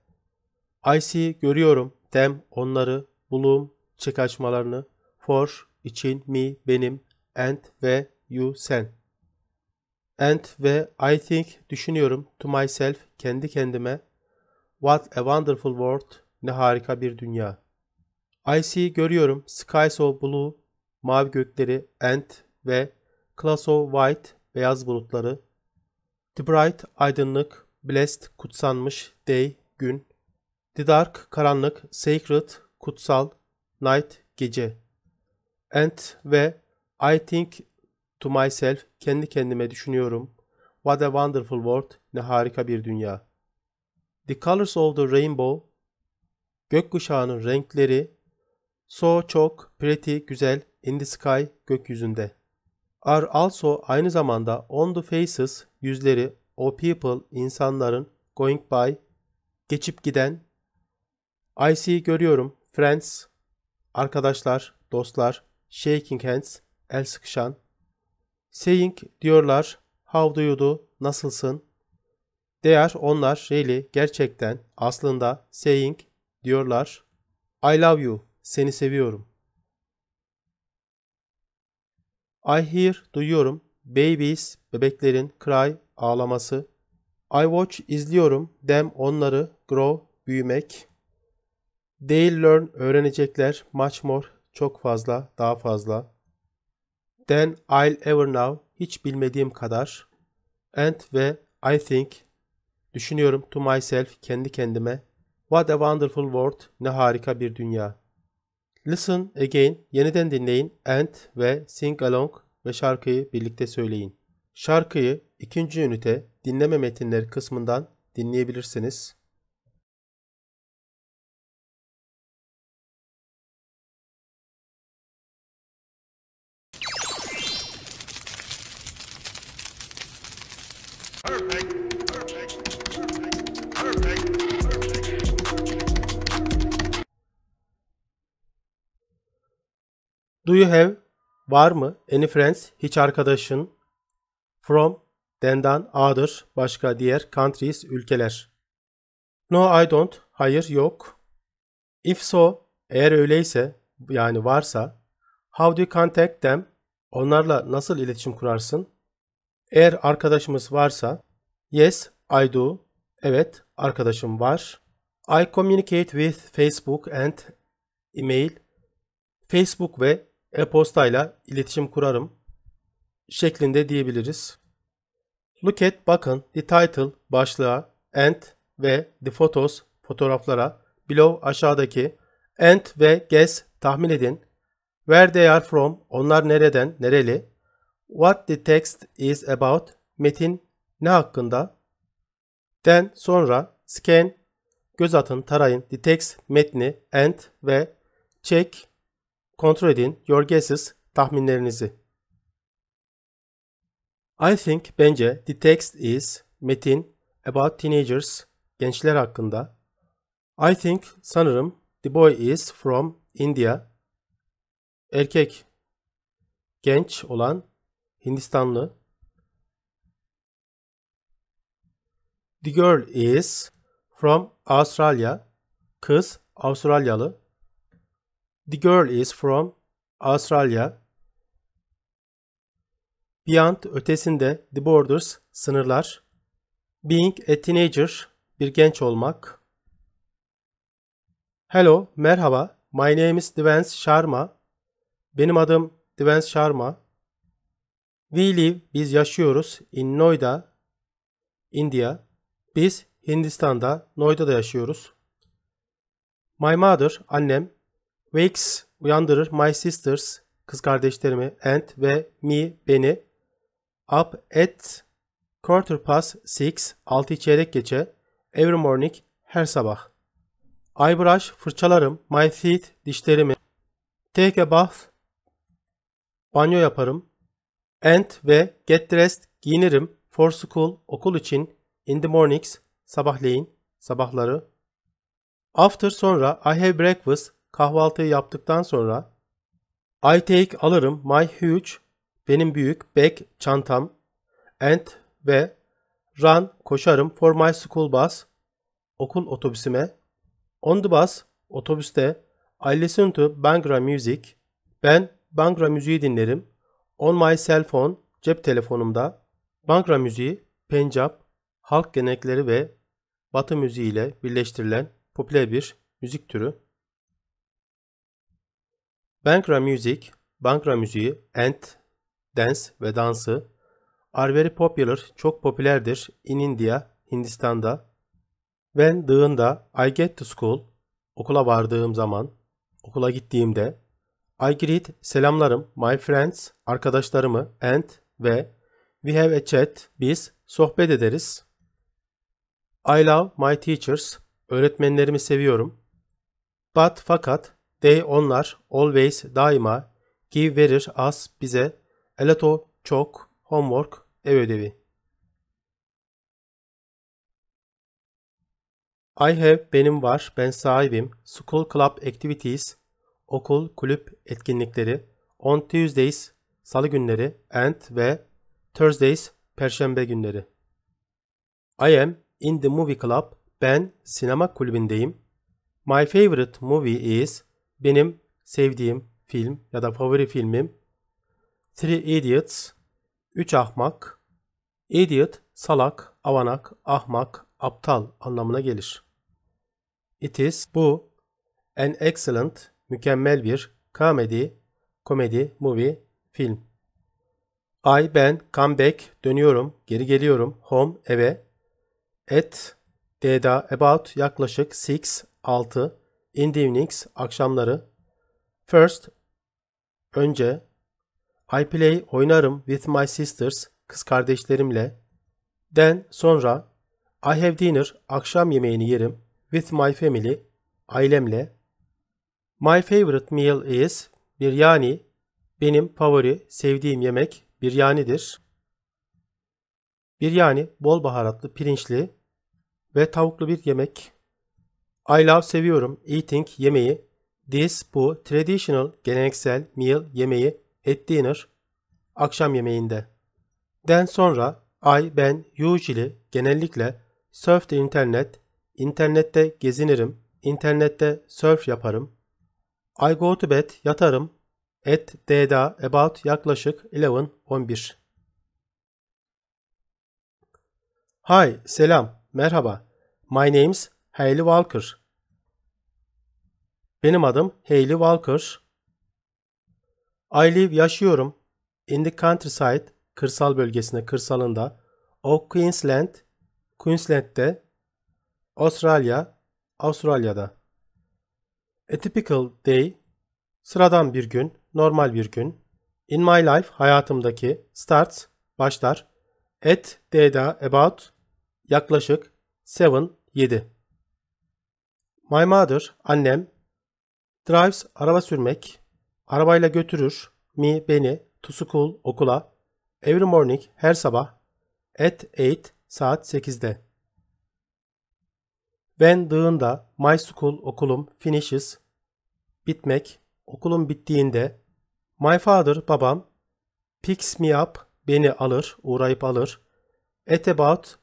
I see, görüyorum, them, onları, bloom, çiçek açmalarını. For, için, me, benim, and ve you sen. And ve I think düşünüyorum to myself kendi kendime. What a wonderful world. Ne harika bir dünya. I see görüyorum skies of blue mavi gökleri and ve class of white beyaz bulutları. The bright aydınlık, blessed kutsanmış day gün. The dark karanlık, sacred kutsal night gece. And ve I think to myself, kendi kendime düşünüyorum. What a wonderful world, ne harika bir dünya. The colors of the rainbow, gökkuşağının renkleri, so çok, pretty, güzel, in the sky, gökyüzünde. Are also aynı zamanda on the faces, yüzleri, o people, insanların, going by, geçip giden. I see, görüyorum, friends, arkadaşlar, dostlar, shaking hands, el sıkışan. Saying diyorlar. How do you do? Nasılsın? They are onlar really gerçekten aslında saying diyorlar. I love you. Seni seviyorum. I hear duyuyorum. Babies bebeklerin cry ağlaması. I watch izliyorum. Them onları grow büyümek. They learn öğrenecekler. Much more çok fazla daha fazla. Then I'll ever now hiç bilmediğim kadar and ve I think düşünüyorum to myself kendi kendime what a wonderful world ne harika bir dünya. Listen again yeniden dinleyin and ve sing along ve şarkıyı birlikte söyleyin. Şarkıyı ikinci ünite dinleme metinleri kısmından dinleyebilirsiniz. Do you have? Var mı? Any friends? Hiç arkadaşın? From? denden other, başka diğer, countries, ülkeler. No, I don't. Hayır, yok. If so, eğer öyleyse, yani varsa, how do you contact them? Onlarla nasıl iletişim kurarsın? Eğer arkadaşımız varsa, yes, I do. Evet, arkadaşım var. I communicate with Facebook and email. Facebook ve e-postayla iletişim kurarım şeklinde diyebiliriz. Look at bakın the title başlığa and ve the photos fotoğraflara below aşağıdaki and ve guess tahmin edin. Where they are from onlar nereden nereli. What the text is about metin ne hakkında. Then sonra scan göz atın tarayın the text metni and ve check Kontrol edin your guesses, tahminlerinizi. I think, bence, the text is, metin, about teenagers, gençler hakkında. I think, sanırım, the boy is from India, erkek, genç olan, Hindistanlı. The girl is from Australia. Kız Avustralyalı. The girl is from Australia. Beyond ötesinde the borders sınırlar. Being a teenager bir genç olmak. Hello, merhaba. My name is Divens Sharma. Benim adım Divens Sharma. We live, biz yaşıyoruz in Noida, India. Biz Hindistan'da, Noida'da yaşıyoruz. My mother, annem, Wakes uyandırır my sisters kız kardeşlerimi and ve me beni up at quarter past six altı çeyrek geçe every morning her sabah. I brush fırçalarım my teeth dişlerimi. Take a bath banyo yaparım. And ve get dressed giyinirim for school okul için in the mornings sabahleyin sabahları. After sonra I have breakfast Kahvaltıyı yaptıktan sonra I take alırım my huge benim büyük bag çantam and ve run koşarım for my school bus okul otobüsüme on the bus otobüste I listen to Bangra music ben Bangra müziği dinlerim on my cell phone cep telefonumda Bangra müziği Pencap halk genekleri ve Batı müziği ile birleştirilen popüler bir müzik türü. Bankra Music, Bankra müziği, and, dance ve dansı are very popular, çok popülerdir in India, Hindistan'da. When dığında I get to school, okula vardığım zaman, okula gittiğimde I greet, selamlarım, my friends, arkadaşlarımı and ve we have a chat, biz sohbet ederiz. I love my teachers, öğretmenlerimi seviyorum. But fakat They onlar always daima give verir as bize a lot çok homework ev ödevi. I have benim var ben sahibim school club activities okul kulüp etkinlikleri on Tuesdays salı günleri and ve Thursdays perşembe günleri. I am in the movie club ben sinema kulübündeyim. My favorite movie is benim sevdiğim film ya da favori filmim Three Idiots, Üç Ahmak. Idiot, salak, avanak, ahmak, aptal anlamına gelir. It is bu an excellent, mükemmel bir comedy, komedi, movie, film. I ben come back dönüyorum, geri geliyorum home eve. At data about yaklaşık six altı in the evenings akşamları first önce I play oynarım with my sisters kız kardeşlerimle then sonra I have dinner akşam yemeğini yerim with my family ailemle my favorite meal is bir yani benim favori sevdiğim yemek bir yanidir. Bir yani bol baharatlı pirinçli ve tavuklu bir yemek. I love seviyorum. Eating yemeği. This bu. Traditional geleneksel. Meal yemeği. At dinner akşam yemeğinde. Den sonra I ben usually genellikle surf the internet, internette gezinirim, internette surf yaparım. I go to bed yatarım. At D'da about yaklaşık 11 11. Hi, selam, merhaba. My name's Hayley Walker. Benim adım Hayley Walker. I live yaşıyorum. In the countryside, kırsal bölgesinde, kırsalında. Of Queensland, Queensland'de. Australia, Avustralya'da. A typical day, sıradan bir gün, normal bir gün. In my life, hayatımdaki. Starts, başlar. At, data, about, yaklaşık. Seven, yedi. My mother, annem. Drives araba sürmek, arabayla götürür, me beni, to school okula, every morning her sabah, at 8 saat 8'de. Ben dığında my school okulum finishes, bitmek, okulum bittiğinde, my father babam, picks me up beni alır, uğrayıp alır, at about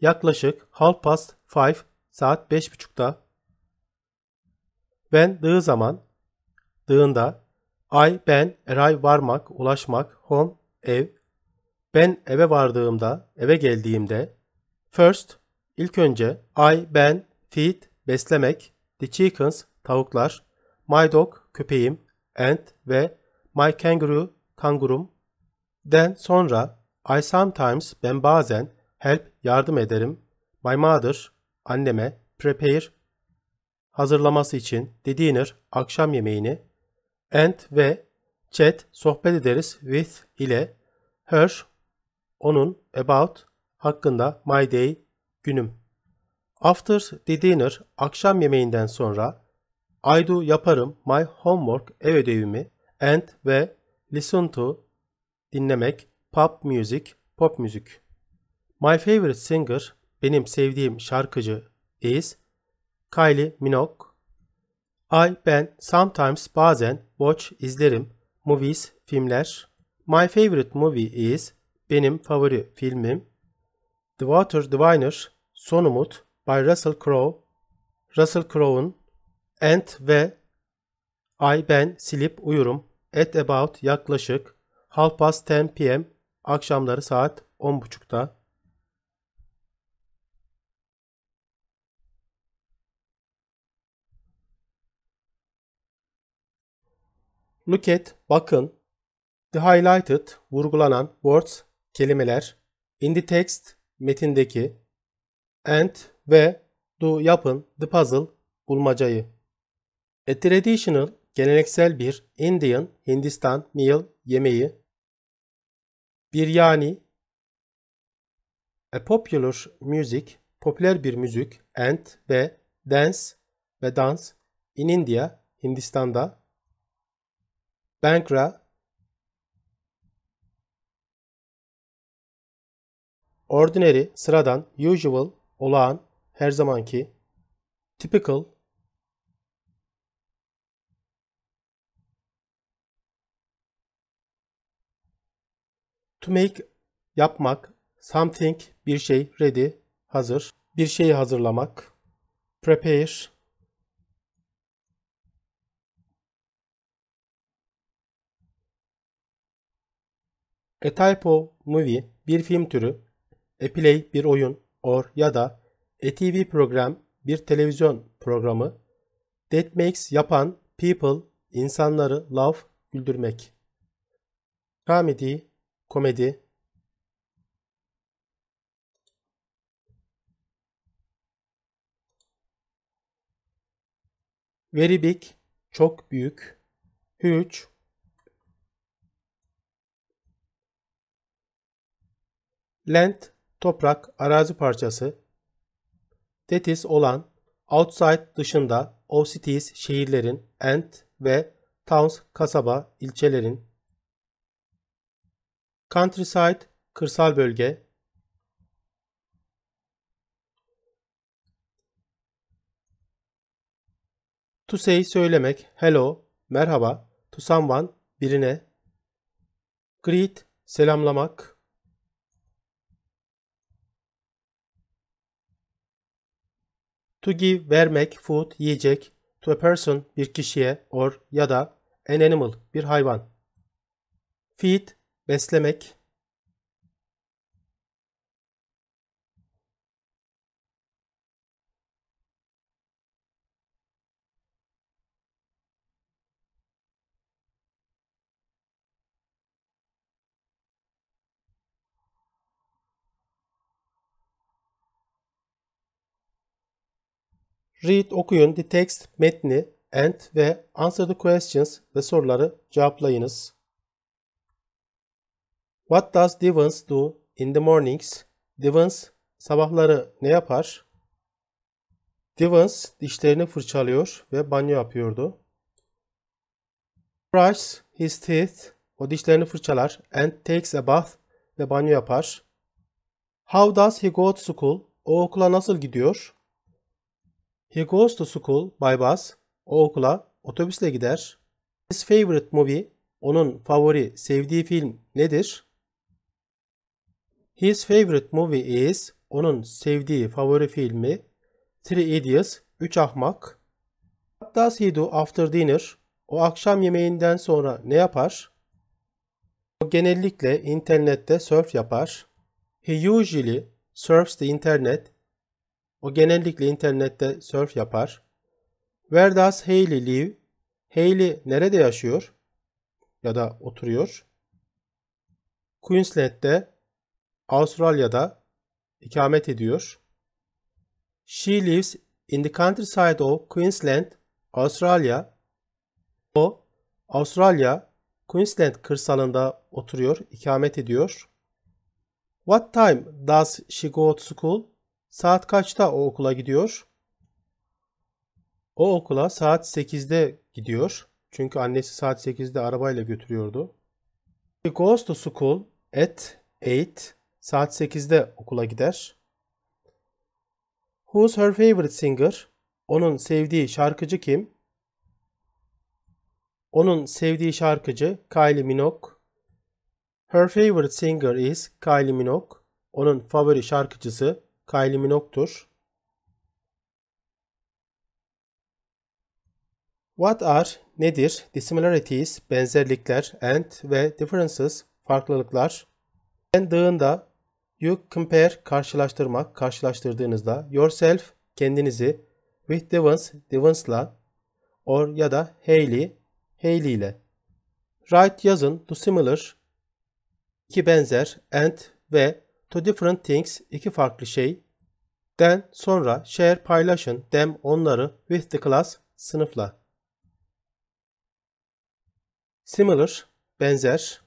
yaklaşık half past 5 saat 5.30'da ben dığı zaman, dığında, ay, ben, eray, varmak, ulaşmak, home, ev. Ben eve vardığımda, eve geldiğimde, first, ilk önce, I, ben, feed, beslemek, the chickens, tavuklar, my dog, köpeğim, and ve my kangaroo, kangurum. Then sonra, I sometimes, ben bazen, help, yardım ederim, my mother, anneme, prepare, hazırlaması için the akşam yemeğini and ve chat sohbet ederiz with ile her onun about hakkında my day günüm. After the dinner akşam yemeğinden sonra I do yaparım my homework ev ödevimi and ve listen to dinlemek pop music pop müzik. My favorite singer benim sevdiğim şarkıcı is Kylie Minogue I, ben, sometimes, bazen, watch, izlerim, movies, filmler. My favorite movie is, benim favori filmim. The Water Diviner, Son Umut, by Russell Crowe. Russell Crowe'un And ve I, ben, sleep uyurum. At about, yaklaşık. Half past 10 p.m. Akşamları saat 10.30'da. Look at, bakın. The highlighted, vurgulanan words, kelimeler. In the text, metindeki. And ve do, yapın, the puzzle, bulmacayı. A traditional, geleneksel bir Indian, Hindistan, meal, yemeği. bir yani A popular music, popüler bir müzik. And ve dance ve dans. In India, Hindistan'da. Bankra Ordinary, sıradan, usual, olağan, her zamanki, typical, to make, yapmak, something, bir şey, ready, hazır, bir şeyi hazırlamak, prepare, A type of movie bir film türü, a play bir oyun or ya da a TV program bir televizyon programı that makes yapan people insanları love güldürmek. Comedy, komedi. Very big, çok büyük. Huge, Land, toprak, arazi parçası. That is olan, outside dışında, of cities şehirlerin, and ve towns kasaba, ilçelerin. Countryside, kırsal bölge. To say söylemek, hello, merhaba, to someone, birine. Greet, selamlamak. To give vermek food yiyecek to a person bir kişiye or ya da an animal bir hayvan. Feed beslemek Read okuyun the text metni and ve answer the questions ve soruları cevaplayınız. What does Devons do in the mornings? Devons sabahları ne yapar? Devons dişlerini fırçalıyor ve banyo yapıyordu. Brushes his teeth. O dişlerini fırçalar and takes a bath ve banyo yapar. How does he go to school? O okula nasıl gidiyor? He goes to school by bus. O okula otobüsle gider. His favorite movie, onun favori, sevdiği film nedir? His favorite movie is, onun sevdiği favori filmi Three Idiots, Üç Ahmak. What does he do after dinner? O akşam yemeğinden sonra ne yapar? O genellikle internette surf yapar. He usually surfs the internet o genellikle internette surf yapar. Where does Hayley live? Hayley nerede yaşıyor? Ya da oturuyor. Queensland'de, Avustralya'da ikamet ediyor. She lives in the countryside of Queensland, Australia. O, Avustralya, Queensland kırsalında oturuyor, ikamet ediyor. What time does she go to school? Saat kaçta o okula gidiyor? O okula saat 8'de gidiyor. Çünkü annesi saat 8'de arabayla götürüyordu. He goes to school at 8. Saat 8'de okula gider. Who's her favorite singer? Onun sevdiği şarkıcı kim? Onun sevdiği şarkıcı Kylie Minogue. Her favorite singer is Kylie Minogue. Onun favori şarkıcısı Kylie Minogue'dur. What are nedir? Dissimilarities, benzerlikler and ve differences, farklılıklar. And dığında you compare, karşılaştırmak, karşılaştırdığınızda yourself, kendinizi with Devons, Devons'la or ya da Hayley, Hayley ile. Write yazın, to similar, ki benzer, and ve two different things iki farklı şey. Then sonra share paylaşın them onları with the class sınıfla. Similar benzer.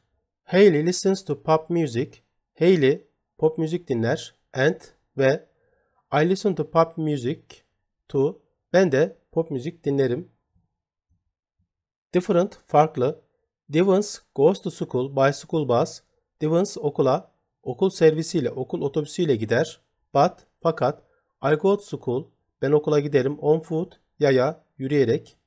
Hayley listens to pop music. Hayley pop müzik dinler and ve I listen to pop music to ben de pop müzik dinlerim. Different farklı. Divans goes to school by school bus. Divans okula Okul servisiyle, okul otobüsüyle gider. But, fakat, I go to school, ben okula giderim on foot, yaya, yürüyerek.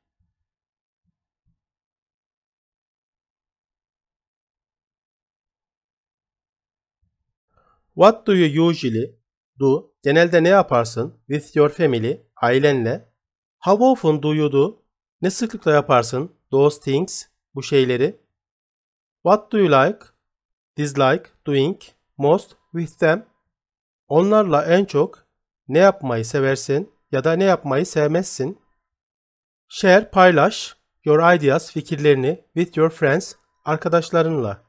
What do you usually do? Genelde ne yaparsın? With your family, ailenle. How often do you do? Ne sıklıkla yaparsın? Those things, bu şeyleri. What do you like? Dislike, doing most with them onlarla en çok ne yapmayı seversin ya da ne yapmayı sevmezsin? Share paylaş your ideas fikirlerini with your friends arkadaşlarınla.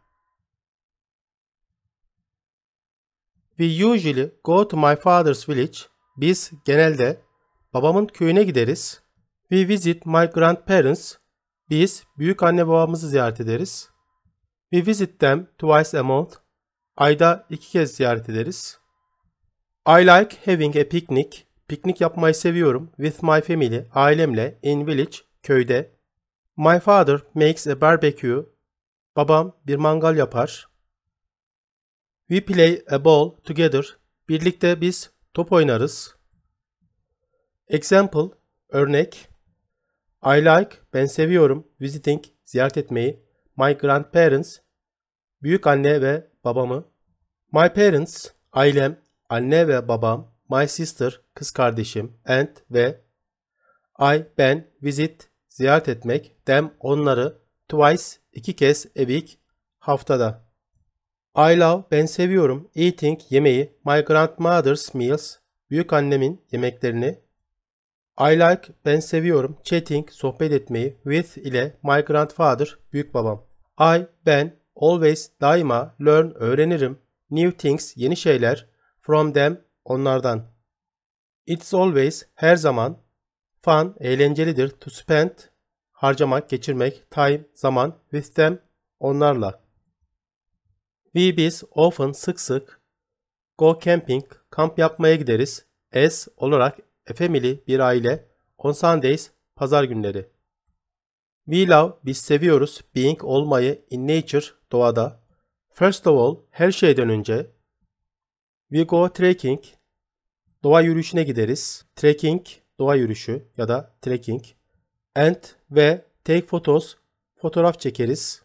We usually go to my father's village. Biz genelde babamın köyüne gideriz. We visit my grandparents. Biz büyük anne babamızı ziyaret ederiz. We visit them twice a month. Ayda iki kez ziyaret ederiz. I like having a picnic. Piknik yapmayı seviyorum. With my family, ailemle, in village, köyde. My father makes a barbecue. Babam bir mangal yapar. We play a ball together. Birlikte biz top oynarız. Example, örnek. I like, ben seviyorum, visiting, ziyaret etmeyi. My grandparents, büyük anne ve babamı, my parents, ailem, anne ve babam, my sister, kız kardeşim, aunt ve I, ben, visit, ziyaret etmek, them, onları, twice, iki kez, a week, haftada. I love, ben seviyorum, eating, yemeği, my grandmother's meals, büyük annemin yemeklerini, I like, ben seviyorum, chatting, sohbet etmeyi, with ile my grandfather, büyük babam. I, ben, Always daima learn öğrenirim. New things yeni şeyler. From them onlardan. It's always her zaman. Fun eğlencelidir. To spend harcamak, geçirmek. Time zaman. With them onlarla. We biz often sık sık. Go camping kamp yapmaya gideriz. As olarak a family bir aile. On Sundays pazar günleri. We love, biz seviyoruz, being olmayı in nature, doğada. First of all, her şeyden önce. We go trekking, doğa yürüyüşüne gideriz. Trekking, doğa yürüyüşü ya da trekking. And ve take photos, fotoğraf çekeriz.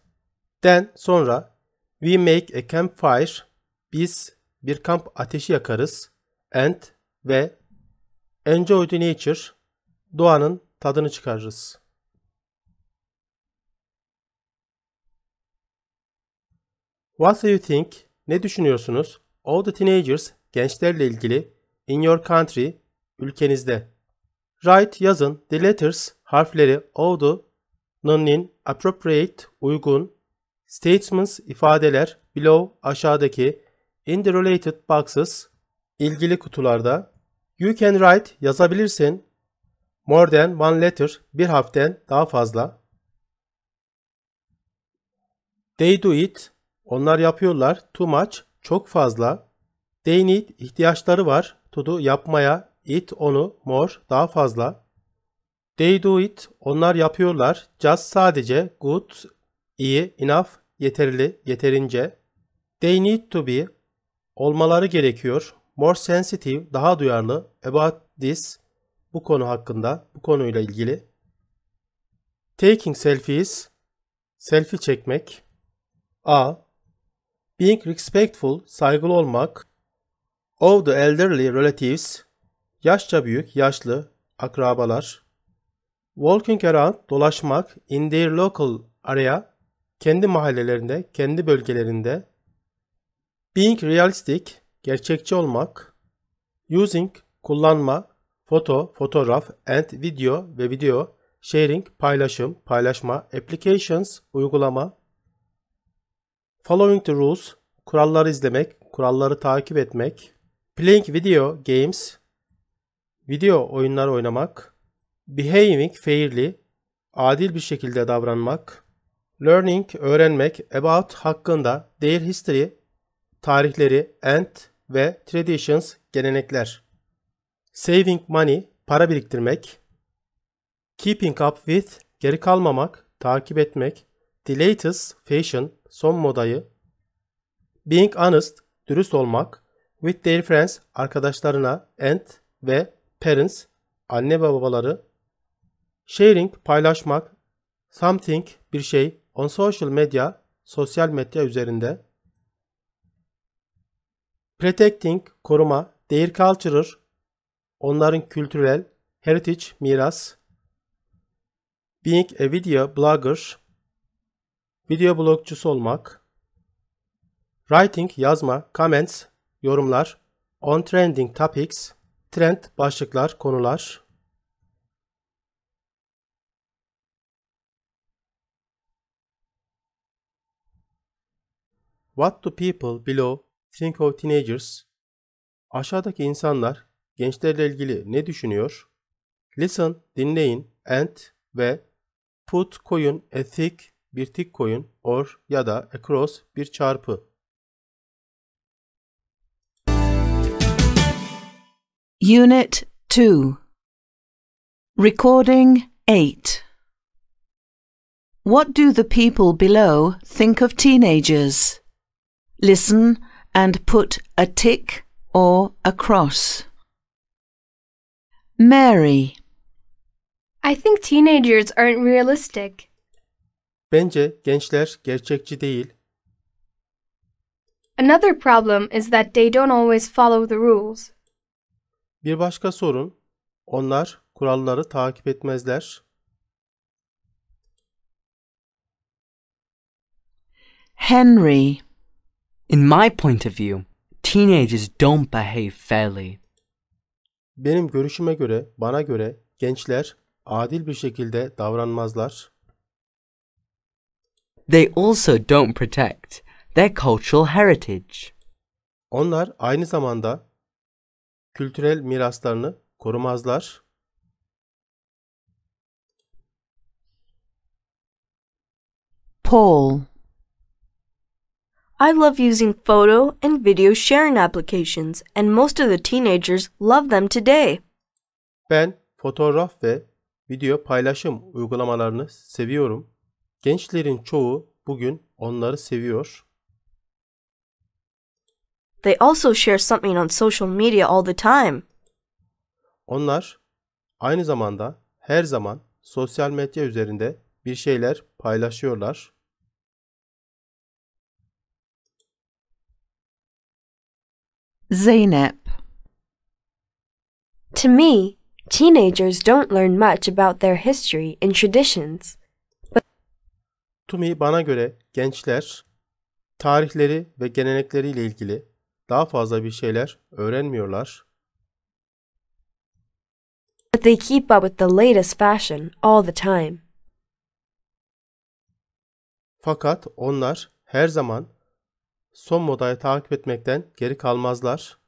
Then sonra we make a campfire, biz bir kamp ateşi yakarız. And ve enjoy the nature, doğanın tadını çıkarırız. What do you think? Ne düşünüyorsunuz? All the teenagers, gençlerle ilgili. In your country, ülkenizde. Write, yazın. The letters, harfleri. All the, nonin, appropriate, uygun. Statements, ifadeler. Below, aşağıdaki. In the related boxes, ilgili kutularda. You can write, yazabilirsin. More than one letter, bir harften daha fazla. They do it, onlar yapıyorlar. Too much. Çok fazla. They need. ihtiyaçları var. To do. Yapmaya. It. Onu. More. Daha fazla. They do it. Onlar yapıyorlar. Just. Sadece. Good. iyi, Enough. Yeterli. Yeterince. They need to be. Olmaları gerekiyor. More sensitive. Daha duyarlı. About this. Bu konu hakkında. Bu konuyla ilgili. Taking selfies. Selfie çekmek. A being respectful, saygılı olmak, of the elderly relatives, yaşça büyük, yaşlı, akrabalar, walking around, dolaşmak, in their local area, kendi mahallelerinde, kendi bölgelerinde, being realistic, gerçekçi olmak, using, kullanma, foto, fotoğraf and video ve video, sharing, paylaşım, paylaşma, applications, uygulama, Following the rules, kuralları izlemek, kuralları takip etmek. Playing video games, video oyunlar oynamak. Behaving fairly, adil bir şekilde davranmak. Learning, öğrenmek, about hakkında, their history, tarihleri, and ve traditions, gelenekler. Saving money, para biriktirmek. Keeping up with, geri kalmamak, takip etmek. The latest, fashion, son modayı, Being Honest, dürüst olmak, With Their Friends, arkadaşlarına, and ve Parents, anne ve babaları, Sharing, paylaşmak, Something, bir şey, on social media, sosyal medya üzerinde, Protecting, koruma, Their Culture, onların kültürel, heritage, miras, Being a video blogger, video blogcusu olmak, writing yazma, comments yorumlar, on trending topics trend başlıklar, konular, What do people below think of teenagers? Aşağıdaki insanlar gençlerle ilgili ne düşünüyor? Listen, dinleyin and ve put koyun a thick bir tik koyun or ya da across bir çarpı. Unit 2 Recording 8 What do the people below think of teenagers? Listen and put a tick or a cross. Mary I think teenagers aren't realistic. Bence gençler gerçekçi değil. Another problem is that they don't always follow the rules. Bir başka sorun, onlar kuralları takip etmezler. Henry. In my point of view, teenagers don't behave fairly. Benim görüşüme göre, bana göre gençler adil bir şekilde davranmazlar. They also don't protect their cultural heritage. Onlar aynı zamanda kültürel miraslarını korumazlar. Poll I love using photo and video sharing applications and most of the teenagers love them today. Ben fotoğraf ve video paylaşım uygulamalarını seviyorum. Gençlerin çoğu bugün onları seviyor. They also share something on social media all the time. Onlar aynı zamanda her zaman sosyal medya üzerinde bir şeyler paylaşıyorlar. Zeynep To me, teenagers don't learn much about their history and traditions. Tumi bana göre gençler tarihleri ve gelenekleriyle ilgili daha fazla bir şeyler öğrenmiyorlar. But they keep up with the latest fashion all the time. Fakat onlar her zaman son modayı takip etmekten geri kalmazlar.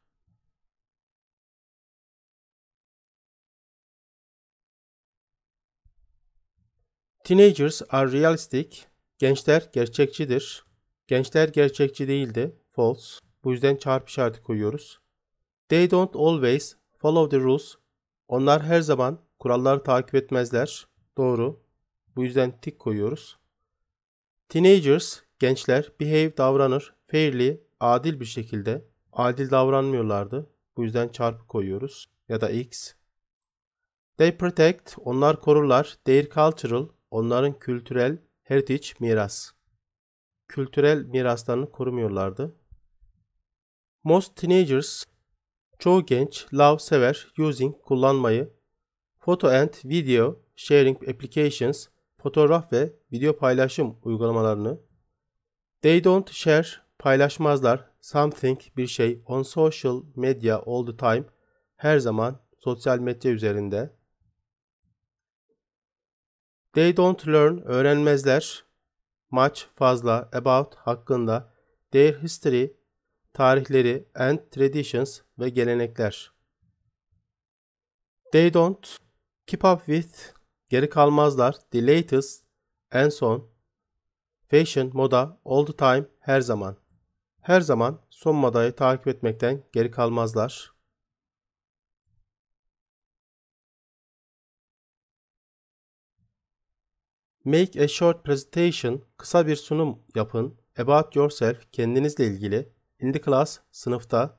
Teenagers are realistic Gençler gerçekçidir. Gençler gerçekçi değildi. False. Bu yüzden çarp işareti koyuyoruz. They don't always follow the rules. Onlar her zaman kuralları takip etmezler. Doğru. Bu yüzden tik koyuyoruz. Teenagers, gençler behave davranır fairly, adil bir şekilde. Adil davranmıyorlardı. Bu yüzden çarpı koyuyoruz ya da x. They protect, onlar korurlar. Their cultural, onların kültürel Heritage miras. Kültürel miraslarını korumuyorlardı. Most teenagers, çoğu genç, love sever, using, kullanmayı, photo and video sharing applications, fotoğraf ve video paylaşım uygulamalarını, they don't share, paylaşmazlar, something, bir şey, on social media all the time, her zaman sosyal medya üzerinde, They don't learn, öğrenmezler. Much, fazla, about, hakkında. Their history, tarihleri and traditions ve gelenekler. They don't keep up with, geri kalmazlar. The latest, en son. Fashion, moda, all the time, her zaman. Her zaman son modayı takip etmekten geri kalmazlar. Make a short presentation, kısa bir sunum yapın. About yourself, kendinizle ilgili. In the class, sınıfta.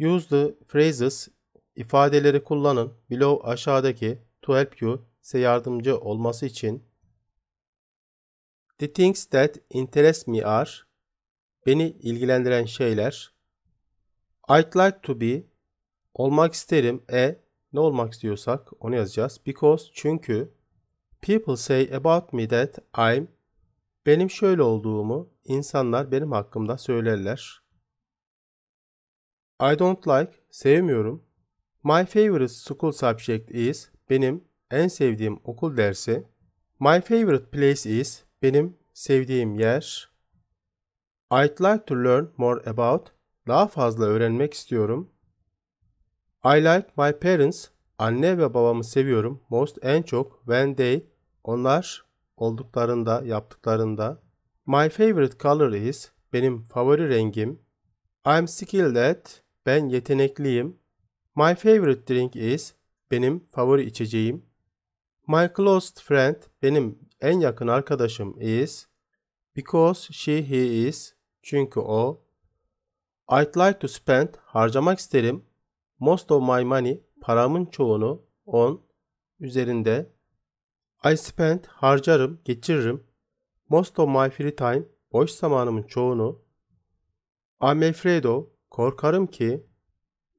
Use the phrases, ifadeleri kullanın. Below aşağıdaki to help you, size yardımcı olması için. The things that interest me are, beni ilgilendiren şeyler. I'd like to be, olmak isterim. E, ne olmak istiyorsak onu yazacağız. Because, çünkü. People say about me that I'm benim şöyle olduğumu insanlar benim hakkımda söylerler. I don't like sevmiyorum. My favorite school subject is benim en sevdiğim okul dersi. My favorite place is benim sevdiğim yer. I'd like to learn more about daha fazla öğrenmek istiyorum. I like my parents. Anne ve babamı seviyorum. Most en çok when they onlar olduklarında, yaptıklarında. My favorite color is benim favori rengim. I'm skilled at ben yetenekliyim. My favorite drink is benim favori içeceğim. My closest friend benim en yakın arkadaşım is because she he is çünkü o I'd like to spend harcamak isterim. Most of my money paramın çoğunu on üzerinde I spend harcarım, geçiririm. Most of my free time boş zamanımın çoğunu. I'm afraid of korkarım ki.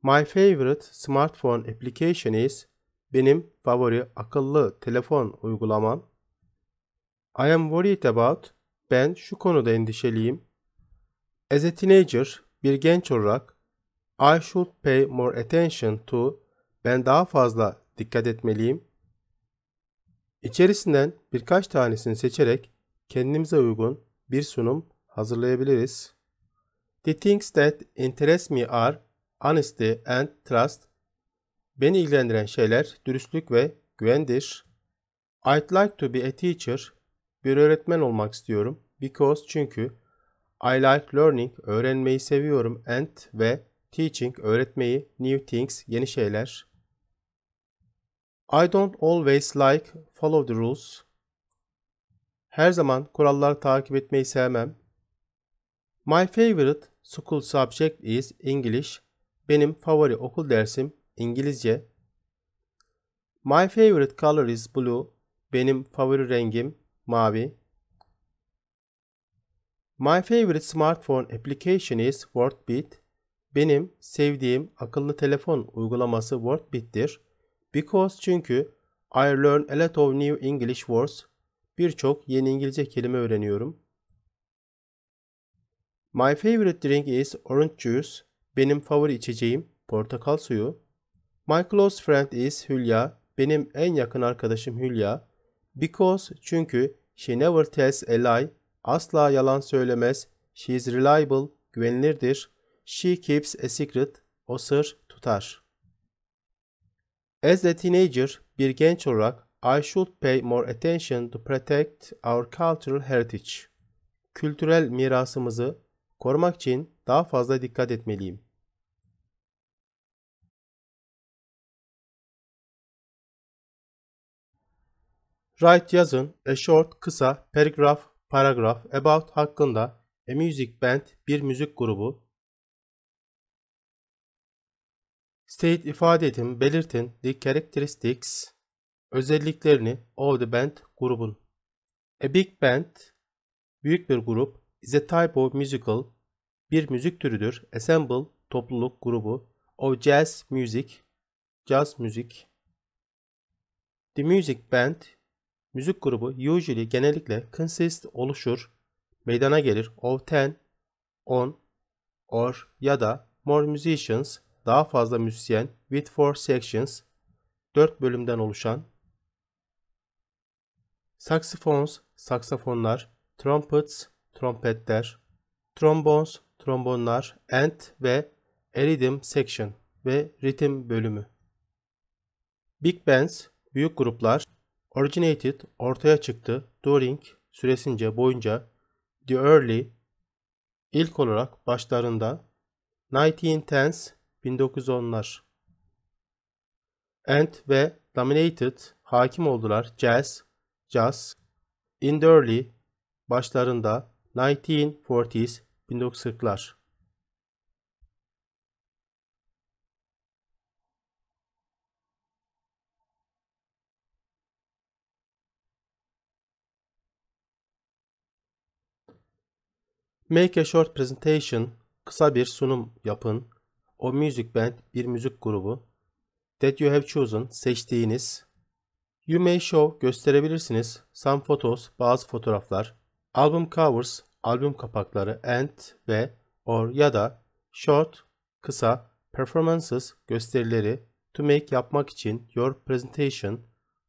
My favorite smartphone application is benim favori akıllı telefon uygulamam. I am worried about ben şu konuda endişeliyim. As a teenager bir genç olarak I should pay more attention to ben daha fazla dikkat etmeliyim. İçerisinden birkaç tanesini seçerek kendimize uygun bir sunum hazırlayabiliriz. The things that interest me are honesty and trust. Beni ilgilendiren şeyler dürüstlük ve güvendir. I'd like to be a teacher. Bir öğretmen olmak istiyorum. Because çünkü I like learning öğrenmeyi seviyorum and ve teaching öğretmeyi new things yeni şeyler. I don't always like follow the rules. Her zaman kuralları takip etmeyi sevmem. My favorite school subject is English. Benim favori okul dersim İngilizce. My favorite color is blue. Benim favori rengim mavi. My favorite smartphone application is Wordbit. Benim sevdiğim akıllı telefon uygulaması Wordbit'tir. Because çünkü I learn a lot of new English words. Birçok yeni İngilizce kelime öğreniyorum. My favorite drink is orange juice. Benim favori içeceğim portakal suyu. My close friend is Hülya. Benim en yakın arkadaşım Hülya. Because çünkü she never tells a lie. Asla yalan söylemez. She is reliable, güvenilirdir. She keeps a secret. O sır tutar. As a teenager, bir genç olarak I should pay more attention to protect our cultural heritage. Kültürel mirasımızı korumak için daha fazla dikkat etmeliyim. Write yazın a short kısa paragraph paragraph about hakkında a music band bir müzik grubu State ifadetin belirtin the characteristics özelliklerini of the band grubun. A big band büyük bir grup is a type of musical bir müzik türüdür. Ensemble topluluk grubu of jazz music jazz müzik. The music band müzik grubu usually genellikle consist oluşur meydana gelir of ten, on or ya da more musicians daha fazla müzisyen with four sections 4 bölümden oluşan saxophones saksafonlar, trumpets trompetler, trombones trombonlar and ve rhythm section ve ritim bölümü. Big bands büyük gruplar originated ortaya çıktı during süresince boyunca the early ilk olarak başlarında 1910s 1910'lar. Ant ve Dominated hakim oldular. Jazz, Jazz, In the Early başlarında 1940s 1940'lar. Make a short presentation, kısa bir sunum yapın. O music band bir müzik grubu. That you have chosen seçtiğiniz. You may show gösterebilirsiniz. Some photos bazı fotoğraflar. Album covers albüm kapakları and ve or ya da short kısa performances gösterileri to make yapmak için your presentation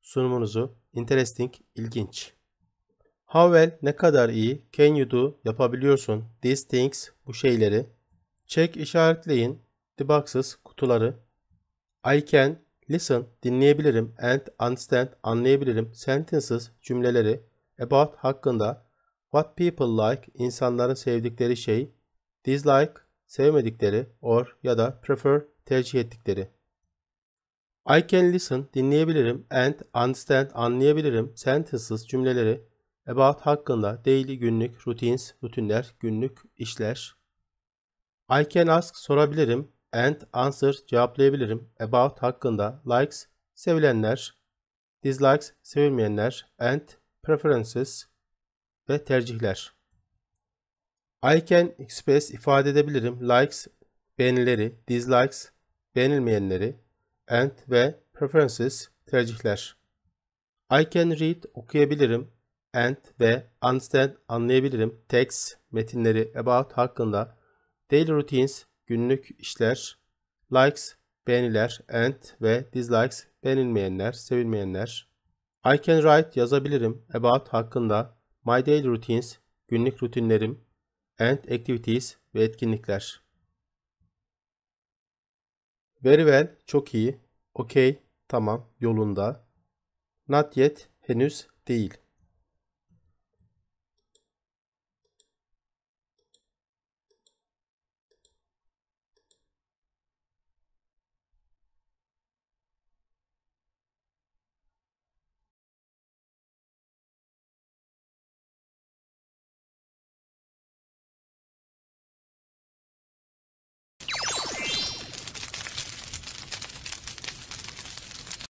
sunumunuzu interesting ilginç. How well ne kadar iyi can you do yapabiliyorsun these things bu şeyleri. Check işaretleyin the boxes kutuları. I can listen dinleyebilirim and understand anlayabilirim sentences cümleleri about hakkında what people like insanların sevdikleri şey dislike sevmedikleri or ya da prefer tercih ettikleri. I can listen dinleyebilirim and understand anlayabilirim sentences cümleleri about hakkında daily günlük routines rutinler günlük işler. I can ask sorabilirim and answer cevaplayabilirim. About hakkında likes sevilenler, dislikes sevilmeyenler and preferences ve tercihler. I can express ifade edebilirim. Likes beğenileri, dislikes beğenilmeyenleri and ve preferences tercihler. I can read okuyabilirim and ve understand anlayabilirim. Text metinleri about hakkında daily routines günlük işler, likes, beğeniler, and ve dislikes, beğenilmeyenler, sevilmeyenler. I can write yazabilirim about hakkında my daily routines, günlük rutinlerim, and activities ve etkinlikler. Very well, çok iyi. Okay, tamam, yolunda. Not yet, henüz değil.